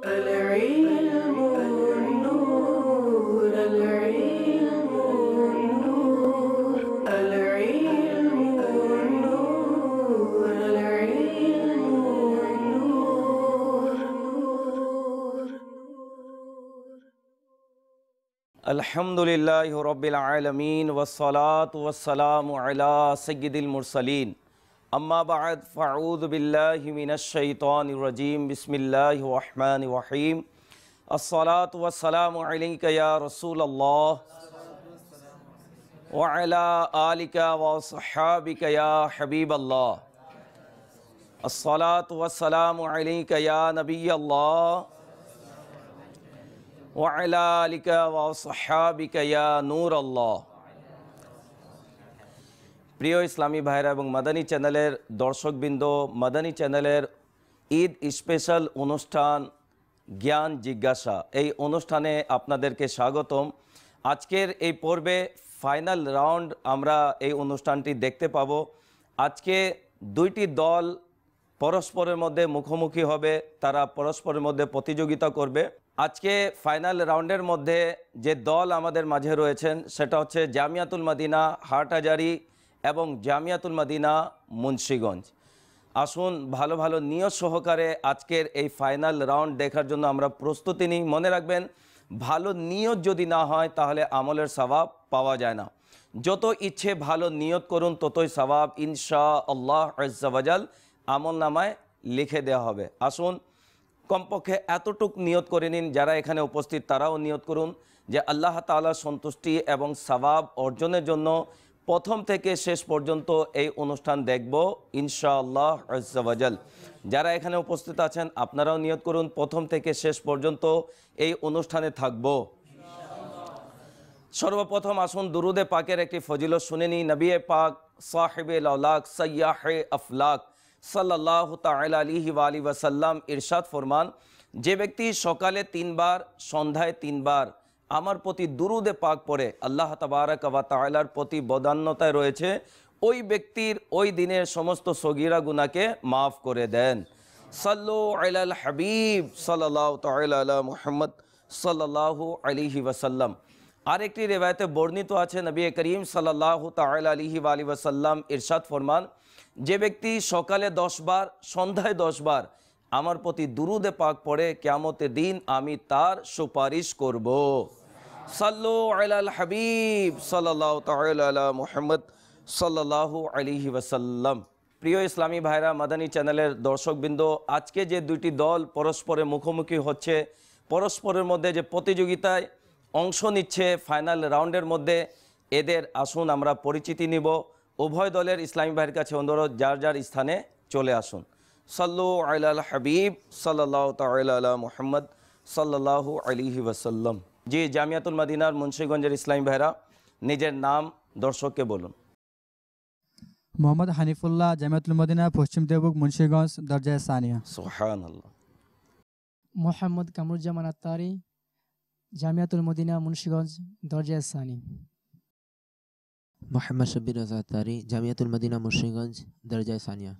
العلم النور العلم النور العلم النور العلم النور الحمد لله رب العالمين والصلاة والسلام على سيد المرسلين अम्मा अम्माबाद फ़ाऊदबिल्लिमिनशैतरजीम बसमीम अस्सलात वसलाम या रसूल अल्लाह वाला आलिका वसहाबिक या हबीब अल्लाह अस्सलात वसलाम नबी अल्लाह वाला आलिका वसहाबिक या नूर প্রিয় ইসলামী ভাইরা এবং মাদানী চ্যানেলের দর্শকবৃন্দ মাদানী চ্যানেলের ঈদ স্পেশাল অনুষ্ঠান জ্ঞান জিজ্ঞাসা এই অনুষ্ঠানে আপনাদেরকে স্বাগতম আজকের এই পর্বে ফাইনাল রাউন্ড আমরা এই অনুষ্ঠানটি দেখতে পাব আজকে দুইটি দল পরস্পরের মধ্যে মুখোমুখি হবে তারা পরস্পরের মধ্যে প্রতিযোগিতা করবে আজকে ফাইনাল রাউন্ডের মধ্যে যে দল আমাদের মাঝে রয়েছেন সেটা হচ্ছে জামিয়াতুল মাদিনা হাটহাজারি এবং জামিয়াতুল মাদিনা মুন্সীগঞ্জ আসুন ভালো ভালো নিয়ত সহকারে আজকের এই ফাইনাল রাউন্ড দেখার জন্য আমরা প্রস্তুতি নিই মনে রাখবেন ভালো নিয়ত যদি না হয় তাহলে আমলের স্বভাব পাওয়া যায় না যত ইচ্ছে ভালো নিয়ত করুন ততই স্বভাব ইনশা আল্লাহ আজাল আমল নামায় লিখে দেওয়া হবে আসুন কমপক্ষে এতটুক নিয়ত করে নিন যারা এখানে উপস্থিত তারাও নিয়ত করুন যে আল্লাহ তালা সন্তুষ্টি এবং স্বভাব অর্জনের জন্য প্রথম থেকে শেষ পর্যন্ত এই অনুষ্ঠান দেখব ইনশাআল্লাহ আজাল যারা এখানে উপস্থিত আছেন আপনারাও নিয়ত করুন প্রথম থেকে শেষ পর্যন্ত এই অনুষ্ঠানে থাকব সর্বপ্রথম আসুন দুরুদে পাকের একটি ফজিল শুনে নি নবী পাক সাহেবে লাউলাক সৈয়াহ আফলাক সাল্লাহ তাল আলিহি আলী ওয়াসাল্লাম ইরশাদ ফরমান যে ব্যক্তি সকালে তিনবার সন্ধ্যায় তিনবার আমার প্রতি দুরুদে পাক পড়ে আল্লাহ তাবারক বা তাআলার প্রতি বদান্যতায় রয়েছে ওই ব্যক্তির ওই দিনের সমস্ত সগিরা গুনাকে মাফ করে দেন সাল্লো আলাল হাবিব সাল্লাহ তাল মোহাম্মদ সাল্লাল্লাহু আলিহি ওয়াসাল্লাম আরেকটি রেবায়তে বর্ণিত আছে নবী করিম সাল্লাহ তাল আলিহি আলী ওয়াসাল্লাম ইরশাদ ফরমান যে ব্যক্তি সকালে দশবার সন্ধ্যায় দশবার আমার প্রতি দুরুদে পাক পড়ে কেমতে দিন আমি তার সুপারিশ করব। হাবিব প্রিয় ইসলামী ভাইরা মাদানী চ্যানেলের দর্শকবৃন্দ আজকে যে দুইটি দল পরস্পরের মুখোমুখি হচ্ছে পরস্পরের মধ্যে যে প্রতিযোগিতায় অংশ নিচ্ছে ফাইনাল রাউন্ডের মধ্যে এদের আসুন আমরা পরিচিতি নিব উভয় দলের ইসলামী ভাইয়ের কাছে অনুরোধ যার যার স্থানে চলে আসুন সাল্লু আল হাবিব সাল্লাহ তাল্লাহ মোহাম্মদ সাল্লাহ আলিহি ওসাল্লাম জি জামিয়াতুল মাদিনার মুন্সীগঞ্জের ইসলাম ভাইরা নিজের নাম দর্শককে বলুন মোহাম্মদ হানিফুল্লাহ জামিয়াতুল মদিনা পশ্চিম দেবুক মুন্সীগঞ্জ দরজায় সানিয়া সোহান মোহাম্মদ কামরুজ্জামান আত্মারি জামিয়াতুল মদিনা মুন্সীগঞ্জ দরজায় সানি মোহাম্মদ শব্বির আত্মারি আত্তারি জামিয়াতুল মদিনা মুন্সীগঞ্জ দরজায় সানিয়া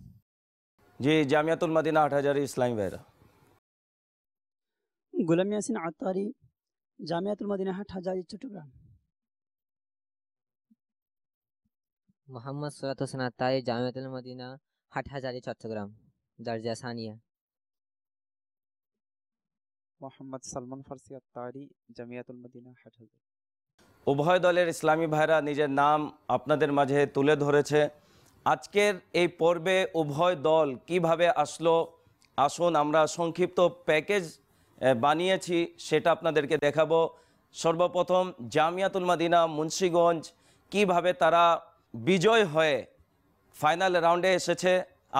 জি জামিয়াতুল মদিনা আট হাজার ইসলাম ভাইরা গোলাম ইয়াসিন আত্মারি জামিয়াতুল মদিনা হাট হাজারি চট্টগ্রাম মোহাম্মদ সৈয়দ হোসেন আত্মাই জামিয়াতুল মদিনা হাট হাজারি চট্টগ্রাম দরজা সানিয়া মোহাম্মদ সালমান ফার্সি আত্মারি জামিয়াতুল মদিনা হাট হাজারি উভয় দলের ইসলামী ভাইরা নিজের নাম আপনাদের মাঝে তুলে ধরেছে আজকের এই পর্বে উভয় দল কিভাবে আসলো আসুন আমরা সংক্ষিপ্ত প্যাকেজ বানিয়েছি সেটা আপনাদেরকে দেখাবো সর্বপ্রথম জামিয়াতুল মাদিনা মুন্সীগঞ্জ কিভাবে তারা বিজয় হয়ে ফাইনাল রাউন্ডে এসেছে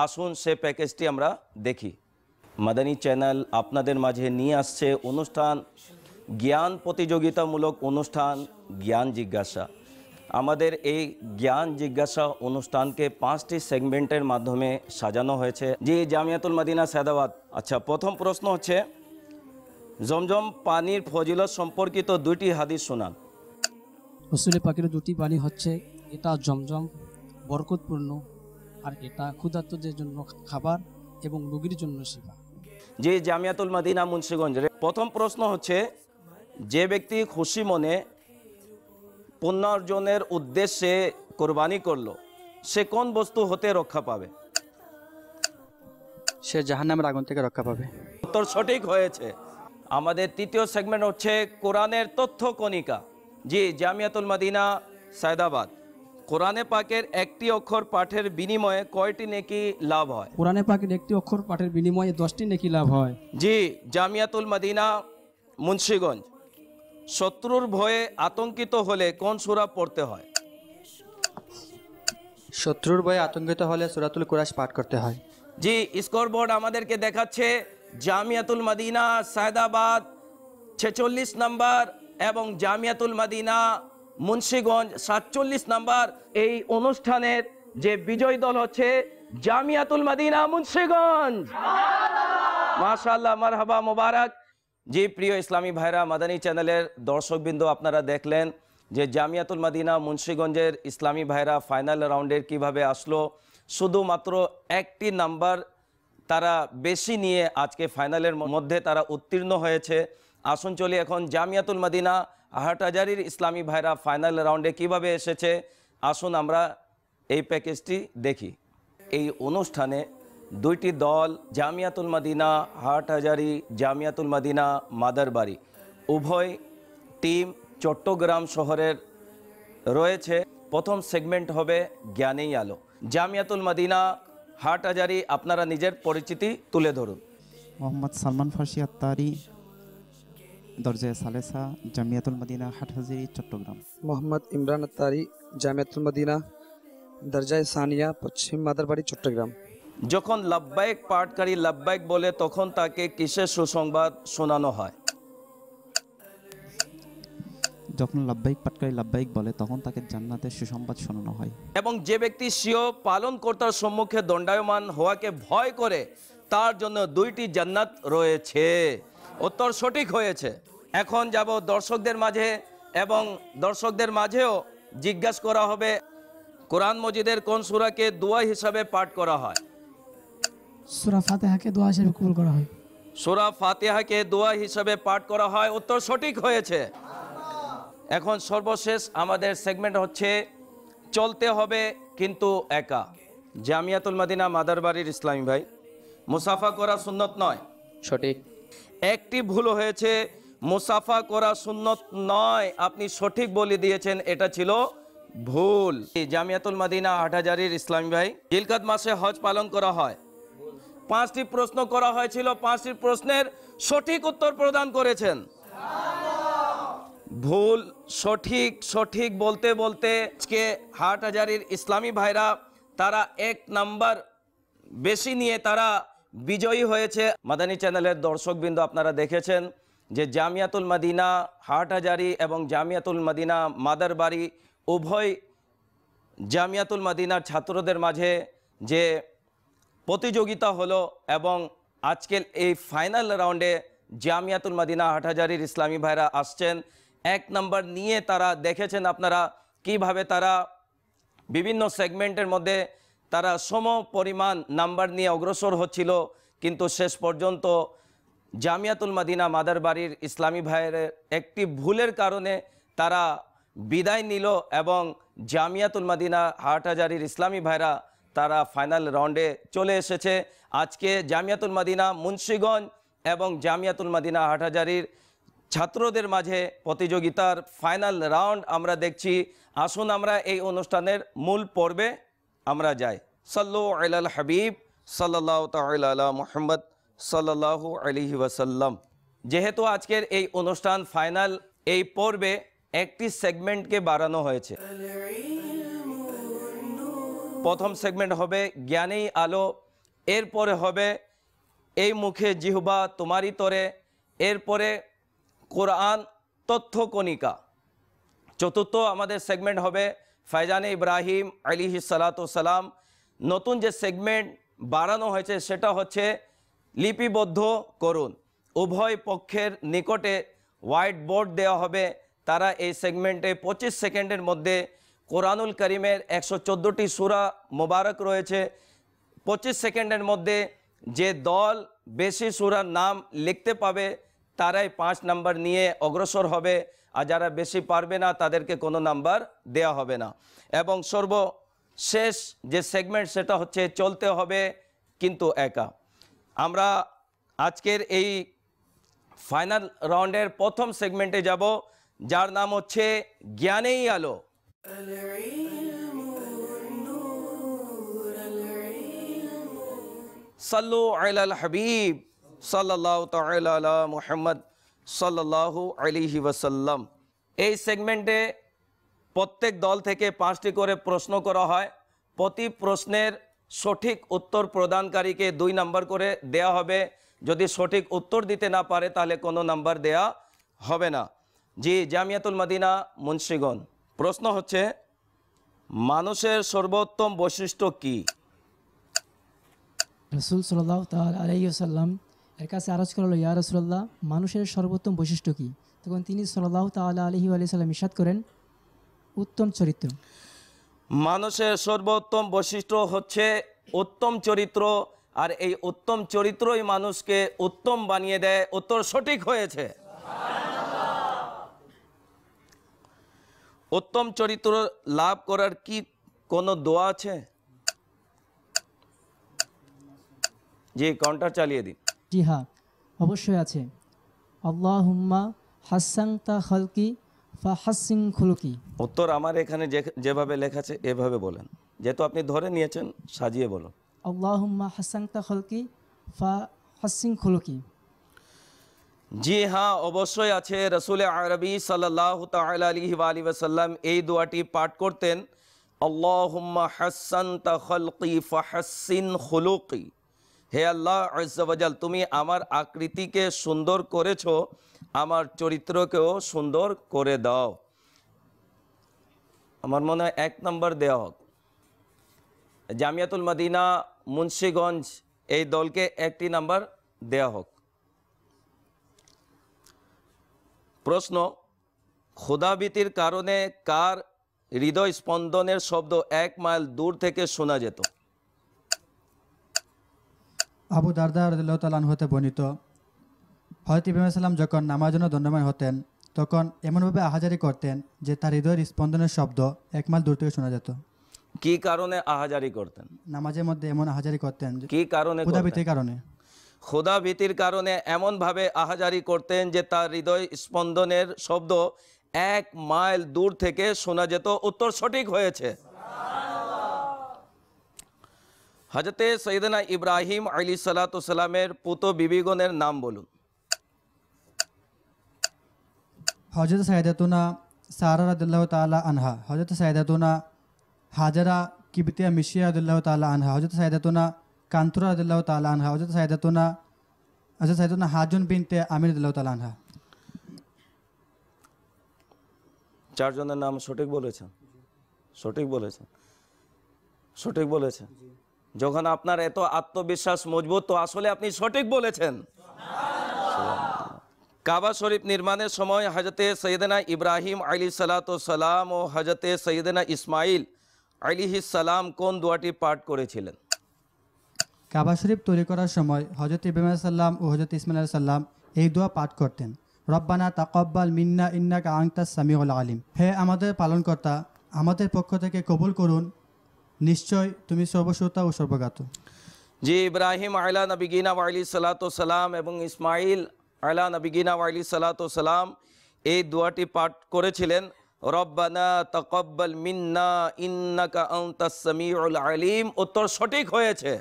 আসুন সে প্যাকেজটি আমরা দেখি মাদানী চ্যানেল আপনাদের মাঝে নিয়ে আসছে অনুষ্ঠান জ্ঞান প্রতিযোগিতামূলক অনুষ্ঠান জ্ঞান জিজ্ঞাসা আমাদের এই জ্ঞান জিজ্ঞাসা অনুষ্ঠানকে পাঁচটি সেগমেন্টের মাধ্যমে সাজানো হয়েছে যে জামিয়াতুল মাদিনা সায়দাবাদ আচ্ছা প্রথম প্রশ্ন হচ্ছে জমজম পানির ফজিলত সম্পর্কিত দুটি হাদিস শোনান রসুল পাখির দুটি পানি হচ্ছে এটা জমজম বরকতপূর্ণ আর এটা ক্ষুধার্তদের জন্য খাবার এবং রোগীর জন্য সেবা যে জামিয়াতুল মাদিনা মুন্সিগঞ্জের প্রথম প্রশ্ন হচ্ছে যে ব্যক্তি খুশি মনে পুণ্যার্জনের উদ্দেশ্যে কোরবানি করল সে কোন বস্তু হতে রক্ষা পাবে সে জাহান্নামের আগুন থেকে রক্ষা পাবে উত্তর সঠিক হয়েছে আমাদের তৃতীয় সেগমেন্ট হচ্ছে কোরআনের তথ্য কণিকা জি জামিয়াতুল মাদিনা সায়দাবাদ কোরআনে পাকের একটি অক্ষর পাঠের বিনিময়ে কয়টি নেকি লাভ হয় কোরআনে পাকের একটি অক্ষর পাঠের বিনিময়ে দশটি নেকি লাভ হয় জি জামিয়াতুল মাদিনা মুন্সীগঞ্জ শত্রুর ভয়ে আতঙ্কিত হলে কোন সুরা পড়তে হয় শত্রুর ভয়ে আতঙ্কিত হলে সুরাতুল কুরাশ পাঠ করতে হয় জি স্কোরবোর্ড আমাদেরকে দেখাচ্ছে জামিয়াতুল মদিনা সায়দাবাদ ছেচল্লিশ নম্বর এবং জামিয়াতুল মদিনা মুন্সীগঞ্জ সাতচল্লিশ নম্বর এই অনুষ্ঠানের যে বিজয় দল হচ্ছে জামিয়াতুল মদিনা মুন্সীগঞ্জ মাশাল্লাহ মারহাবা মোবারক জি প্রিয় ইসলামী ভাইরা মাদানী চ্যানেলের দর্শকবৃন্দ আপনারা দেখলেন যে জামিয়াতুল মদিনা মুন্সীগঞ্জের ইসলামী ভাইরা ফাইনাল রাউন্ডের কিভাবে আসলো শুধুমাত্র একটি নাম্বার তারা বেশি নিয়ে আজকে ফাইনালের মধ্যে তারা উত্তীর্ণ হয়েছে আসুন চলি এখন জামিয়াতুল মদিনা হাটহাজারির ইসলামী ভাইরা ফাইনাল রাউন্ডে কিভাবে এসেছে আসুন আমরা এই প্যাকেজটি দেখি এই অনুষ্ঠানে দুইটি দল জামিয়াতুল মাদিনা হাটহাজারি জামিয়াতুল মাদিনা মাদারবাড়ি উভয় টিম চট্টগ্রাম শহরের রয়েছে প্রথম সেগমেন্ট হবে জ্ঞানেই আলো জামিয়াতুল মাদিনা হাট আজারি আপনারা নিজের পরিচিতি তুলে ধরুন মোহাম্মদ সালমান ফার্সি আত্মারি দরজায় সালেসা জামিয়াতুল মদিনা হাট হাজারি চট্টগ্রাম মোহাম্মদ ইমরান আত্তারি জামিয়াতুল মদিনা দরজায় সানিয়া পশ্চিম মাদারবাড়ি চট্টগ্রাম যখন লাভবায়ক পাঠকারী লাভবায়ক বলে তখন তাকে কিসের সুসংবাদ শোনানো হয় যখন লাভবাহিক পাটকারী লাভবাহিক বলে তখন তাকে জান্নাতের সুসংবাদ শোনানো হয় এবং যে ব্যক্তি সিও পালন কর্তার সম্মুখে দণ্ডায়মান হওয়াকে ভয় করে তার জন্য দুইটি জান্নাত রয়েছে উত্তর সঠিক হয়েছে এখন যাব দর্শকদের মাঝে এবং দর্শকদের মাঝেও জিজ্ঞাসা করা হবে কোরআন মজিদের কোন সুরাকে দোয়া হিসাবে পাঠ করা হয় সুরা ফাতেহাকে দোয়া হিসেবে কবুল করা হয় সুরা ফাতেহাকে দোয়া হিসাবে পাঠ করা হয় উত্তর সঠিক হয়েছে এখন সর্বশেষ আমাদের সেগমেন্ট হচ্ছে চলতে হবে কিন্তু একা জামিয়াতুল মাদিনা মাদারবাড়ির ইসলামী ভাই মুসাফা করা সুন্নত নয় সঠিক একটি ভুল হয়েছে মুসাফা করা সুন্নত নয় আপনি সঠিক বলে দিয়েছেন এটা ছিল ভুল জামিয়াতুল মাদিনা আট হাজারির ইসলামী ভাই জিলকাত মাসে হজ পালন করা হয় পাঁচটি প্রশ্ন করা হয়েছিল পাঁচটি প্রশ্নের সঠিক উত্তর প্রদান করেছেন ভুল সঠিক সঠিক বলতে বলতে আজকে হাটহাজারির ইসলামী ভাইরা তারা এক নাম্বার বেশি নিয়ে তারা বিজয়ী হয়েছে মাদানী চ্যানেলের দর্শকবৃন্দ আপনারা দেখেছেন যে জামিয়াতুল মাদিনা হাটহাজারি এবং জামিয়াতুল মাদিনা মাদারবাড়ি উভয় জামিয়াতুল মাদিনার ছাত্রদের মাঝে যে প্রতিযোগিতা হলো এবং আজকের এই ফাইনাল রাউন্ডে জামিয়াতুল মাদিনা হাটহাজারির ইসলামী ভাইরা আসছেন এক নাম্বার নিয়ে তারা দেখেছেন আপনারা কিভাবে তারা বিভিন্ন সেগমেন্টের মধ্যে তারা সম পরিমাণ নাম্বার নিয়ে অগ্রসর হচ্ছিল কিন্তু শেষ পর্যন্ত জামিয়াতুল মাদিনা মাদার বাড়ির ইসলামী ভাইয়ের একটি ভুলের কারণে তারা বিদায় নিল এবং জামিয়াতুল মাদিনা হাটহাজারির ইসলামী ভাইরা তারা ফাইনাল রাউন্ডে চলে এসেছে আজকে জামিয়াতুল মাদিনা মুন্সিগঞ্জ এবং জামিয়াতুল মাদিনা হাটহাজারির ছাত্রদের মাঝে প্রতিযোগিতার ফাইনাল রাউন্ড আমরা দেখছি আসুন আমরা এই অনুষ্ঠানের মূল পর্বে আমরা যাই সাল্লু আল হাবিব সাল্লাহ তাল্লাহ মোহাম্মদ সাল্লাহ আলহি ওয়াসাল্লাম যেহেতু আজকের এই অনুষ্ঠান ফাইনাল এই পর্বে একটি সেগমেন্টকে বাড়ানো হয়েছে প্রথম সেগমেন্ট হবে জ্ঞানেই আলো এরপরে হবে এই মুখে জিহবা তোমারই তরে এরপরে কোরআন তথ্যকণিকা চতুর্থ আমাদের সেগমেন্ট হবে ফাইজানে ইব্রাহিম আলী সালাম নতুন যে সেগমেন্ট বাড়ানো হয়েছে সেটা হচ্ছে লিপিবদ্ধ করুন উভয় পক্ষের নিকটে হোয়াইট বোর্ড দেওয়া হবে তারা এই সেগমেন্টে ২৫ সেকেন্ডের মধ্যে কোরআনুল করিমের একশো চোদ্দোটি সুরা মোবারক রয়েছে ২৫ সেকেন্ডের মধ্যে যে দল বেশি সুরার নাম লিখতে পাবে তারাই পাঁচ নাম্বার নিয়ে অগ্রসর হবে আর যারা বেশি পারবে না তাদেরকে কোনো নাম্বার দেয়া হবে না এবং সর্বশেষ যে সেগমেন্ট সেটা হচ্ছে চলতে হবে কিন্তু একা আমরা আজকের এই ফাইনাল রাউন্ডের প্রথম সেগমেন্টে যাব যার নাম হচ্ছে জ্ঞানেই আলো সাল্লু আলাল হাবিব সাল্লাহ তালা মুহাম্মদ সাল্লাহ আলিহি ওয়াসাল্লাম এই সেগমেন্টে প্রত্যেক দল থেকে পাঁচটি করে প্রশ্ন করা হয় প্রতি প্রশ্নের সঠিক উত্তর প্রদানকারীকে দুই নাম্বার করে দেয়া হবে যদি সঠিক উত্তর দিতে না পারে তাহলে কোনো নাম্বার দেয়া হবে না জি জামিয়াতুল মাদিনা মুন্সিগণ প্রশ্ন হচ্ছে মানুষের সর্বোত্তম বৈশিষ্ট্য কী রসুল সাল্লাহ তাল আলাইসাল্লাম এর কাছে আরজ করা হলো ইয়া রসুল্লাহ মানুষের সর্বোত্তম বৈশিষ্ট্য কী তখন তিনি সাল্লাহ তাল্লাহ আলহি আলি সাল্লাম ইসাদ করেন উত্তম চরিত্র মানুষের সর্বোত্তম বৈশিষ্ট্য হচ্ছে উত্তম চরিত্র আর এই উত্তম চরিত্রই মানুষকে উত্তম বানিয়ে দেয় উত্তর সঠিক হয়েছে উত্তম চরিত্র লাভ করার কি কোনো দোয়া আছে জি কাউন্টার চালিয়ে দিন জি হ্যাঁ অবশ্যই আছে আল্লাহ হুম্মা হাসাংতা ফা হাসিং খুলকি উত্তর আমার এখানে যেভাবে লেখা আছে এভাবে বলেন যেহেতু আপনি ধরে নিয়েছেন সাজিয়ে বলুন আল্লাহ হুম্মা হাসাংতা খালকি ফা হাসিং খুলকি জি হ্যাঁ অবশ্যই আছে রসুল আরবি সাল্লাহ তাল আলী ওসাল্লাম এই দোয়াটি পাঠ করতেন আল্লাহ হাসান তাহলকি ফাহাসিন খুলকি হে আল্লাহ আজাল তুমি আমার আকৃতিকে সুন্দর করেছ আমার চরিত্রকেও সুন্দর করে দাও আমার মনে হয় এক নম্বর দেওয়া হোক জামিয়াতুল মদিনা মুন্সীগঞ্জ এই দলকে একটি নাম্বার দেয়া হোক প্রশ্ন ক্ষুদাবৃতির কারণে কার হৃদয় স্পন্দনের শব্দ এক মাইল দূর থেকে শোনা যেত আবু দারদা রদুল্লাহতালান হতে বর্ণিত হয়ত ইব্রাহিম যখন নামাজন্য দণ্ডময় হতেন তখন এমনভাবে আহাজারি করতেন যে তার হৃদয়ের স্পন্দনের শব্দ এক মাইল দূর থেকে শোনা যেত কি কারণে আহাজারি করতেন নামাজের মধ্যে এমন আহাজারি করতেন কি কারণে ক্ষুদাভীতির কারণে ক্ষুদাভীতির কারণে এমনভাবে আহাজারি করতেন যে তার হৃদয় স্পন্দনের শব্দ এক মাইল দূর থেকে শোনা যেত উত্তর সঠিক হয়েছে হাজতে সৈয়দনা ইব্রাহিম আলী সাল্লাতুস সালামের পুত্র বিবিগনের নাম বলুন হাজতে সৈয়দাতুনা সারা রাদিয়াল্লাহু তাআলা আনহা হাজতে সৈয়দাতুনা হাজরা কিবতিয়া মিশিয়া রাদিয়াল্লাহু তাআলা আনহা হাজতে সৈয়দাতুনা কান্টুরা রাদিয়াল্লাহু তাআলা আনহা হাজতে সৈয়দাতুনা আজজা সৈয়দুনা হাজুন বিনতে আমিনা রাদিয়াল্লাহু তাআলা আনহা চার জনের নাম সঠিক বলেছেন সঠিক বলেছেন সঠিক বলেছেন যখন আপনার এত আত্মবিশ্বাস মজবুত তো আসলে আপনি সঠিক বলেছেন কাবা শরীফ নির্মাণের সময় হাজতে সৈয়দনা ইব্রাহিম আলী সালাম ও হাজতে সৈয়দনা ইসমাইল সালাম কোন দোয়াটি পাঠ করেছিলেন কাবা শরীফ তৈরি করার সময় হজরত ইব্রাহিম সাল্লাম ও হজরত ইসমাইল সাল্লাম এই দোয়া পাঠ করতেন রব্বানা তাকব্বাল মিন্না ইন্না আংতা সামিউল আলিম হে আমাদের পালনকর্তা আমাদের পক্ষ থেকে কবুল করুন নিশ্চয় তুমি সর্বশ্রোতা ও সর্বজ্ঞাত যে ইব্রাহিম আয়লা নবিগিনা ওয়াইলি সালাম এবং ইসমাইল আয়লা নবিগিনা ওয়াইলি সালাম এই দোয়াটি পাঠ করেছিলেন রব্বানা তকব্বল মিন্না ইন্নাকা আনতাস সামিউল আলিম উত্তর সঠিক হয়েছে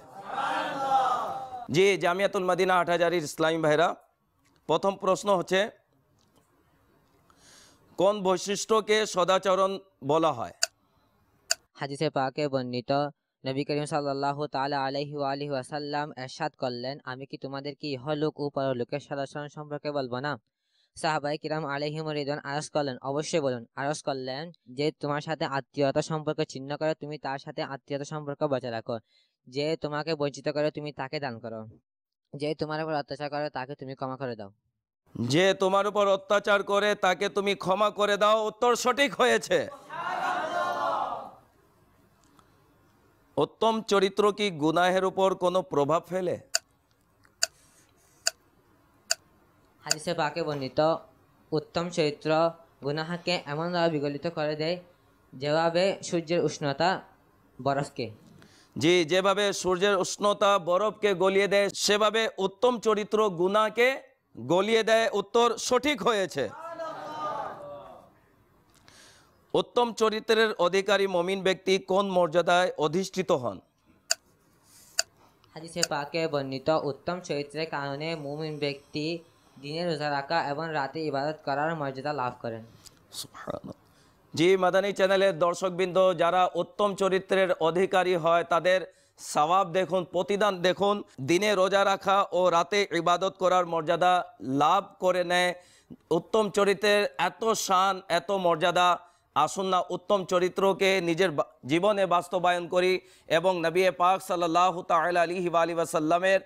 যে জামিয়াতুল মদিনা আটহাজারির ইসলামী ভাইরা প্রথম প্রশ্ন হচ্ছে কোন বৈশিষ্ট্যকে সদাচরণ বলা হয় হাজিসে পাকে বর্ণিত নবী করিম সাল্লাহ তালা আলহি আলহি ওয়াসাল্লাম এরশাদ করলেন আমি কি তোমাদের কি ইহলোক ও পরলোকের সদাচরণ সম্পর্কে বলবো না সাহাবাই কিরাম আলহিম রিদন আরস করলেন অবশ্যই বলুন আরস করলেন যে তোমার সাথে আত্মীয়তা সম্পর্ক চিহ্ন করে তুমি তার সাথে আত্মীয়তা সম্পর্ক বজায় রাখো যে তোমাকে বঞ্চিত করে তুমি তাকে দান করো যে তোমার উপর অত্যাচার করে তাকে তুমি ক্ষমা করে দাও যে তোমার উপর অত্যাচার করে তাকে তুমি ক্ষমা করে দাও উত্তর সঠিক হয়েছে উত্তম চরিত্র কি গুনাহের উপর কোনো প্রভাব ফেলে হাদিসে পাকে বর্ণিত উত্তম চরিত্র গুনাহাকে এমনভাবে বিগলিত করে দেয় যেভাবে সূর্যের উষ্ণতা বরফকে জি যেভাবে সূর্যের উষ্ণতা বরফকে গলিয়ে দেয় সেভাবে উত্তম চরিত্র গুনাকে গলিয়ে দেয় উত্তর সঠিক হয়েছে উত্তম চরিত্রের অধিকারী মমিন ব্যক্তি কোন মর্যাদায় অধিষ্ঠিত হন হাদিসে পাকে বর্ণিত উত্তম চরিত্রের কারণে মুমিন ব্যক্তি দিনে রোজা রাখা এবং রাতে ইবাদত করার মর্যাদা লাভ করেন জি মাদানী চ্যানেলের দর্শকবৃন্দ যারা উত্তম চরিত্রের অধিকারী হয় তাদের সওয়াব দেখুন প্রতিদান দেখুন দিনে রোজা রাখা ও রাতে ইবাদত করার মর্যাদা লাভ করে নেয় উত্তম চরিত্রের এত শান এত মর্যাদা আসুন না উত্তম চরিত্রকে নিজের জীবনে বাস্তবায়ন করি এবং নবী পাক সাল্লাহ তালা আলী আলী ওয়াসাল্লামের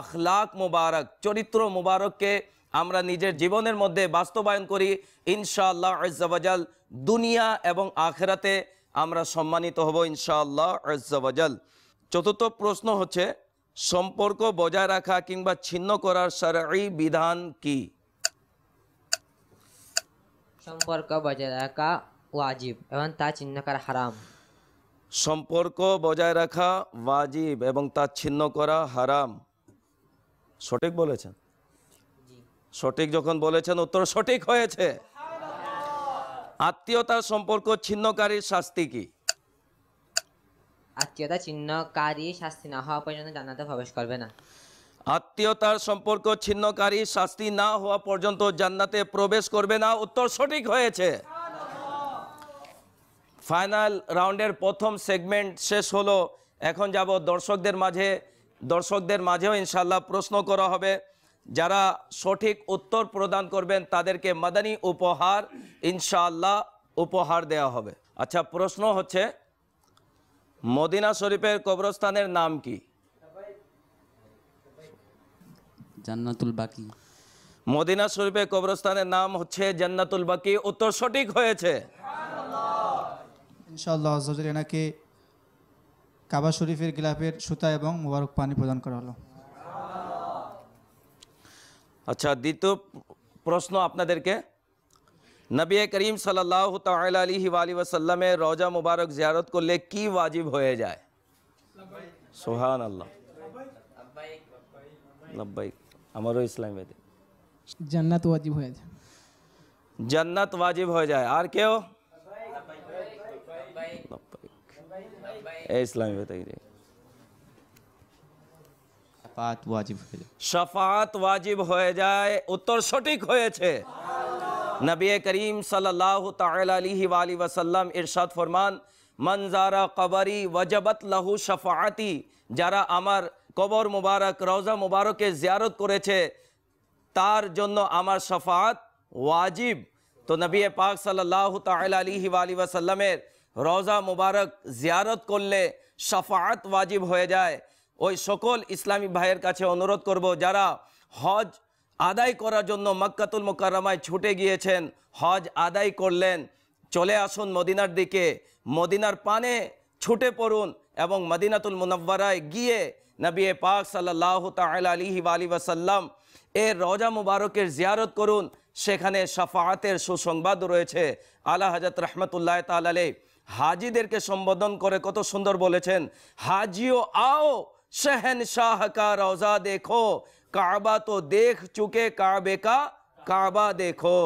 আখলাক মুবারক চরিত্র মুবারককে আমরা নিজের জীবনের মধ্যে বাস্তবায়ন করি ইনশাআল্লাহ আজাল দুনিয়া এবং আখেরাতে আমরা সম্মানিত হব ইনশাআল্লাহ আজাল চতুর্থ প্রশ্ন হচ্ছে সম্পর্ক বজায় রাখা কিংবা ছিন্ন করার সারি বিধান কি সম্পর্ক বজায় রাখা ওয়াজিব এবং তা চিহ্ন করা হারাম সম্পর্ক বজায় রাখা ওয়াজিব এবং তা ছিন্ন করা হারাম সঠিক বলেছেন সঠিক যখন বলেছেন উত্তর সঠিক হয়েছে আত্মীয়তার সম্পর্ক ছিন্নকারীর শাস্তি কি আত্মীয়তা ছিন্নকারী শাস্তি না হওয়া পর্যন্ত জান্নাতে প্রবেশ করবে না আত্মীয়তার সম্পর্ক ছিন্নকারী শাস্তি না হওয়া পর্যন্ত জান্নাতে প্রবেশ করবে না উত্তর সঠিক হয়েছে ফাইনাল রাউন্ডের প্রথম সেগমেন্ট শেষ হলো এখন যাব দর্শকদের মাঝে দর্শকদের মাঝেও ইনশাল্লাহ প্রশ্ন করা হবে যারা সঠিক উত্তর প্রদান করবেন তাদেরকে মাদানী উপহার ইনশাল্লাহ উপহার দেওয়া হবে আচ্ছা প্রশ্ন হচ্ছে মদিনা শরীফের কবরস্থানের নাম কি জান্নাতুল বাকি মদিনা শরীফের কবরস্থানের নাম হচ্ছে জান্নাতুল বাকি উত্তর সঠিক হয়েছে ইনশাআল্লাহ যাজিরানা কে কাবা শরীফের গ্লাফের সুতা এবং মুবারক পানি প্রদান করা হলো আচ্ছা দ্বিতীয় প্রশ্ন আপনাদেরকে নবীয়ে करीम सल्लल्लाहु तआला আলাইহি ওয়ালি ওয়াসাল্লামের রওজা মুবারক যিয়ারত কো লে কি ওয়াজিব হয়ে যায় সুবহানাল্লাহ লবাই আমরো ইসলামে জन्नत ওয়াজিব হয় জन्नत ওয়াজিব হয়ে যায় আর কিও ইসলামী ওয়াজিব হয়ে যায় উত্তর সঠিক হয়েছে নবী করিম ইরশাদ ফরমান মনজারা কবরি লাহু শফাতি যারা আমার কবর মুবারক রওজা মুবারকে জিয়ারত করেছে তার জন্য আমার শফাত ওয়াজিব তো নবী পাক সাল্লাহ তাল আলী আলী ওয়াসাল্লামের রওজা মোবারক জিয়ারত করলে সাফাত ওয়াজিব হয়ে যায় ওই সকল ইসলামী ভাইয়ের কাছে অনুরোধ করব যারা হজ আদায় করার জন্য মক্কাতুল মোকারমায় ছুটে গিয়েছেন হজ আদায় করলেন চলে আসুন মদিনার দিকে মদিনার পানে ছুটে পড়ুন এবং মদিনাতুল মুনাব্বারায় গিয়ে নবী পাক সাল্লাহ তালিহি আলী ওয়াসাল্লাম এর রজা মুবারকের জিয়ারত করুন সেখানে সাফাহাতের সুসংবাদ রয়েছে আলা হাজরত রহমতুল্লাহ তালালে হাজিদেরকে সম্বোধন করে কত সুন্দর বলেছেন হাজিও আও শহন শাহ কা রওজা দেখো কাবা তো দেখ চুকে কাবে কা কাবা দেখো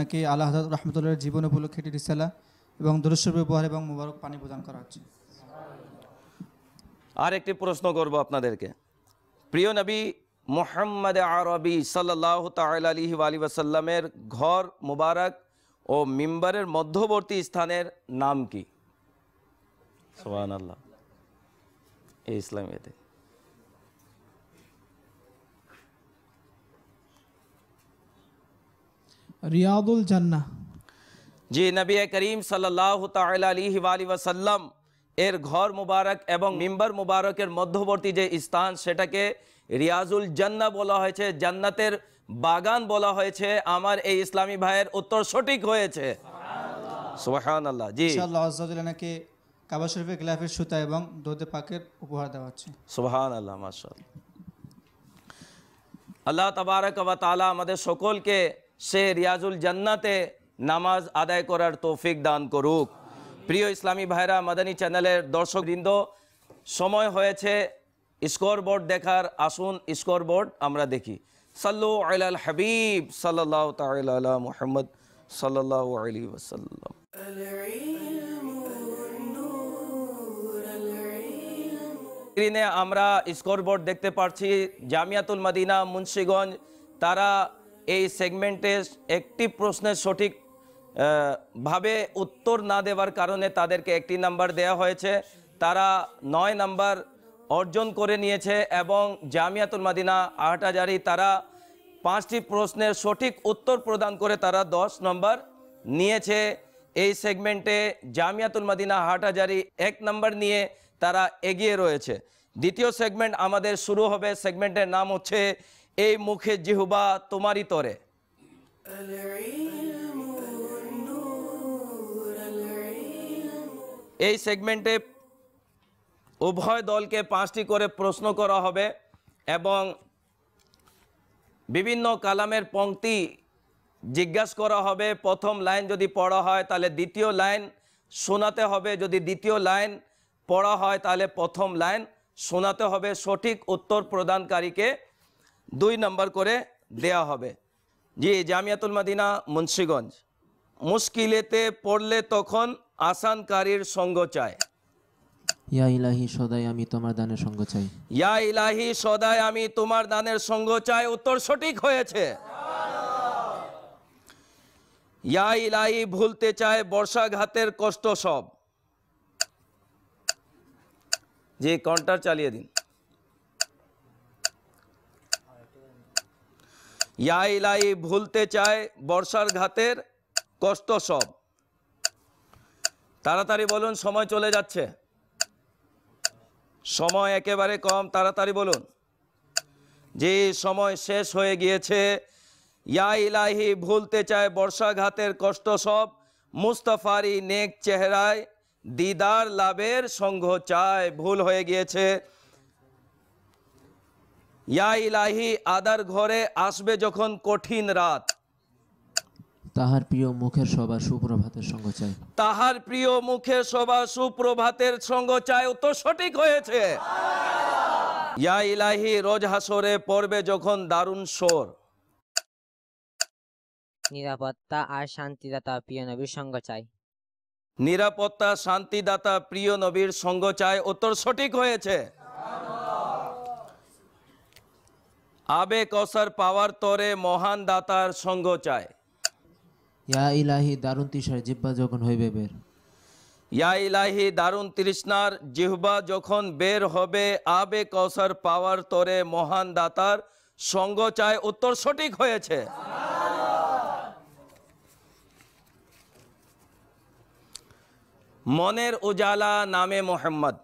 নাকি আল্লাহ রহমতুল্লাহর জীবন উপলক্ষে রিসালা এবং দুরস্বর ব্যবহার এবং মুবারক পানি প্রদান করা হচ্ছে আর একটি প্রশ্ন করব আপনাদেরকে প্রিয় নবী মোহাম্মদ আরবি সাল্লাহ তাল আলী আলী ওয়াসাল্লামের ঘর মুবারক ও মিম্বারের মধ্যবর্তী স্থানের নাম কি সোহান আল্লাহ ইসলামিয়াতে রিয়াদুল জান্না জি নবী করিম সাল্লাহ আলী ওয়াসাল্লাম এর ঘর মুবারক এবং মিম্বার মুবারকের মধ্যবর্তী যে স্থান সেটাকে রিয়াজুল জান্না বলা হয়েছে জান্নাতের বাগান বলা হয়েছে আমার এই ইসলামী ভাইয়ের উত্তর সঠিক হয়েছে আল্লাহ আমাদের সকলকে সে রিয়াজুল জান্নাতে নামাজ আদায় করার তৌফিক দান করুক প্রিয় ইসলামী ভাইরা মাদানী চ্যানেলের বৃন্দ সময় হয়েছে স্কোর বোর্ড দেখার আসুন স্কোর বোর্ড আমরা দেখি সাল্লু আলাল হাবিব সাল্লাহ তাল্লাহ মোহাম্মদ সাল্লাহ আলী স্ক্রিনে আমরা স্কোরবোর্ড দেখতে পাচ্ছি জামিয়াতুল মাদিনা মুন্সিগঞ্জ তারা এই সেগমেন্টে একটি প্রশ্নের সঠিক ভাবে উত্তর না দেওয়ার কারণে তাদেরকে একটি নাম্বার দেয়া হয়েছে তারা নয় নাম্বার অর্জন করে নিয়েছে এবং জামিয়াতুল মাদিনা আহটাজারি তারা পাঁচটি প্রশ্নের সঠিক উত্তর প্রদান করে তারা দশ নম্বর নিয়েছে এই সেগমেন্টে জামিয়াতুল মাদিনা হাজারি এক নম্বর নিয়ে তারা এগিয়ে রয়েছে দ্বিতীয় সেগমেন্ট আমাদের শুরু হবে সেগমেন্টের নাম হচ্ছে এই মুখে জিহুবা তোমারই তরে এই সেগমেন্টে উভয় দলকে পাঁচটি করে প্রশ্ন করা হবে এবং বিভিন্ন কালামের পংক্তি জিজ্ঞাসা করা হবে প্রথম লাইন যদি পড়া হয় তাহলে দ্বিতীয় লাইন শোনাতে হবে যদি দ্বিতীয় লাইন পড়া হয় তাহলে প্রথম লাইন শোনাতে হবে সঠিক উত্তর প্রদানকারীকে দুই নম্বর করে দেয়া হবে জি জামিয়াতুল মাদিনা মুন্সীগঞ্জ মুশকিলেতে পড়লে তখন আসানকারীর সঙ্গ চায় ইয়া ইলাহি সদাই আমি তোমার দানের সঙ্গ চাই ইয়া ইলাহি সদাই আমি তোমার দানের সঙ্গ চাই উত্তর সঠিক হয়েছে ইয়া ইলাহি ভুলতে চায় বর্ষাঘাতের কষ্ট সব যে কন্টার চালিয়ে দিন ইয়া ইলাহি ভুলতে চায় বর্ষার ঘাতের কষ্ট সব তাড়াতাড়ি বলুন সময় চলে যাচ্ছে সময় একেবারে কম তাড়াতাড়ি বলুন যে সময় শেষ হয়ে গিয়েছে ইয়া ইলাহি ভুলতে চায় বর্ষাঘাতের কষ্ট সব মুস্তফারি নেক চেহারায় দিদার লাভের সংঘ চায় ভুল হয়ে গিয়েছে ইয়া ইলাহি আদার ঘরে আসবে যখন কঠিন রাত তাহার প্রিয় মুখের সভা সুপ্রভাতের সঙ্গ চাই তাহার প্রিয় মুখে সভা সুপ্রভাতের সঙ্গ চাই তো সঠিক হয়েছে ইয়া ইলাহি রোজ হাসরে পড়বে যখন দারুণ সোর নিরাপত্তা আর শান্তিদাতা প্রিয় নবীর সঙ্গ চাই নিরাপত্তা শান্তিদাতা প্রিয় নবীর সঙ্গ চায় উত্তর সঠিক হয়েছে আবেগ অসার পাওয়ার তরে মহান দাতার সঙ্গ চায় ইয়া ইলাহি দারুণ তৃষ্ণার জিব্বা যখন হইবে বের ইয়া ইলাহি দারুণ তৃষ্ণার জিহ্বা যখন বের হবে আবে কৌসার পাওয়ার তরে মহান দাতার সঙ্গ চায় উত্তর সঠিক হয়েছে মনের উজালা নামে মোহাম্মদ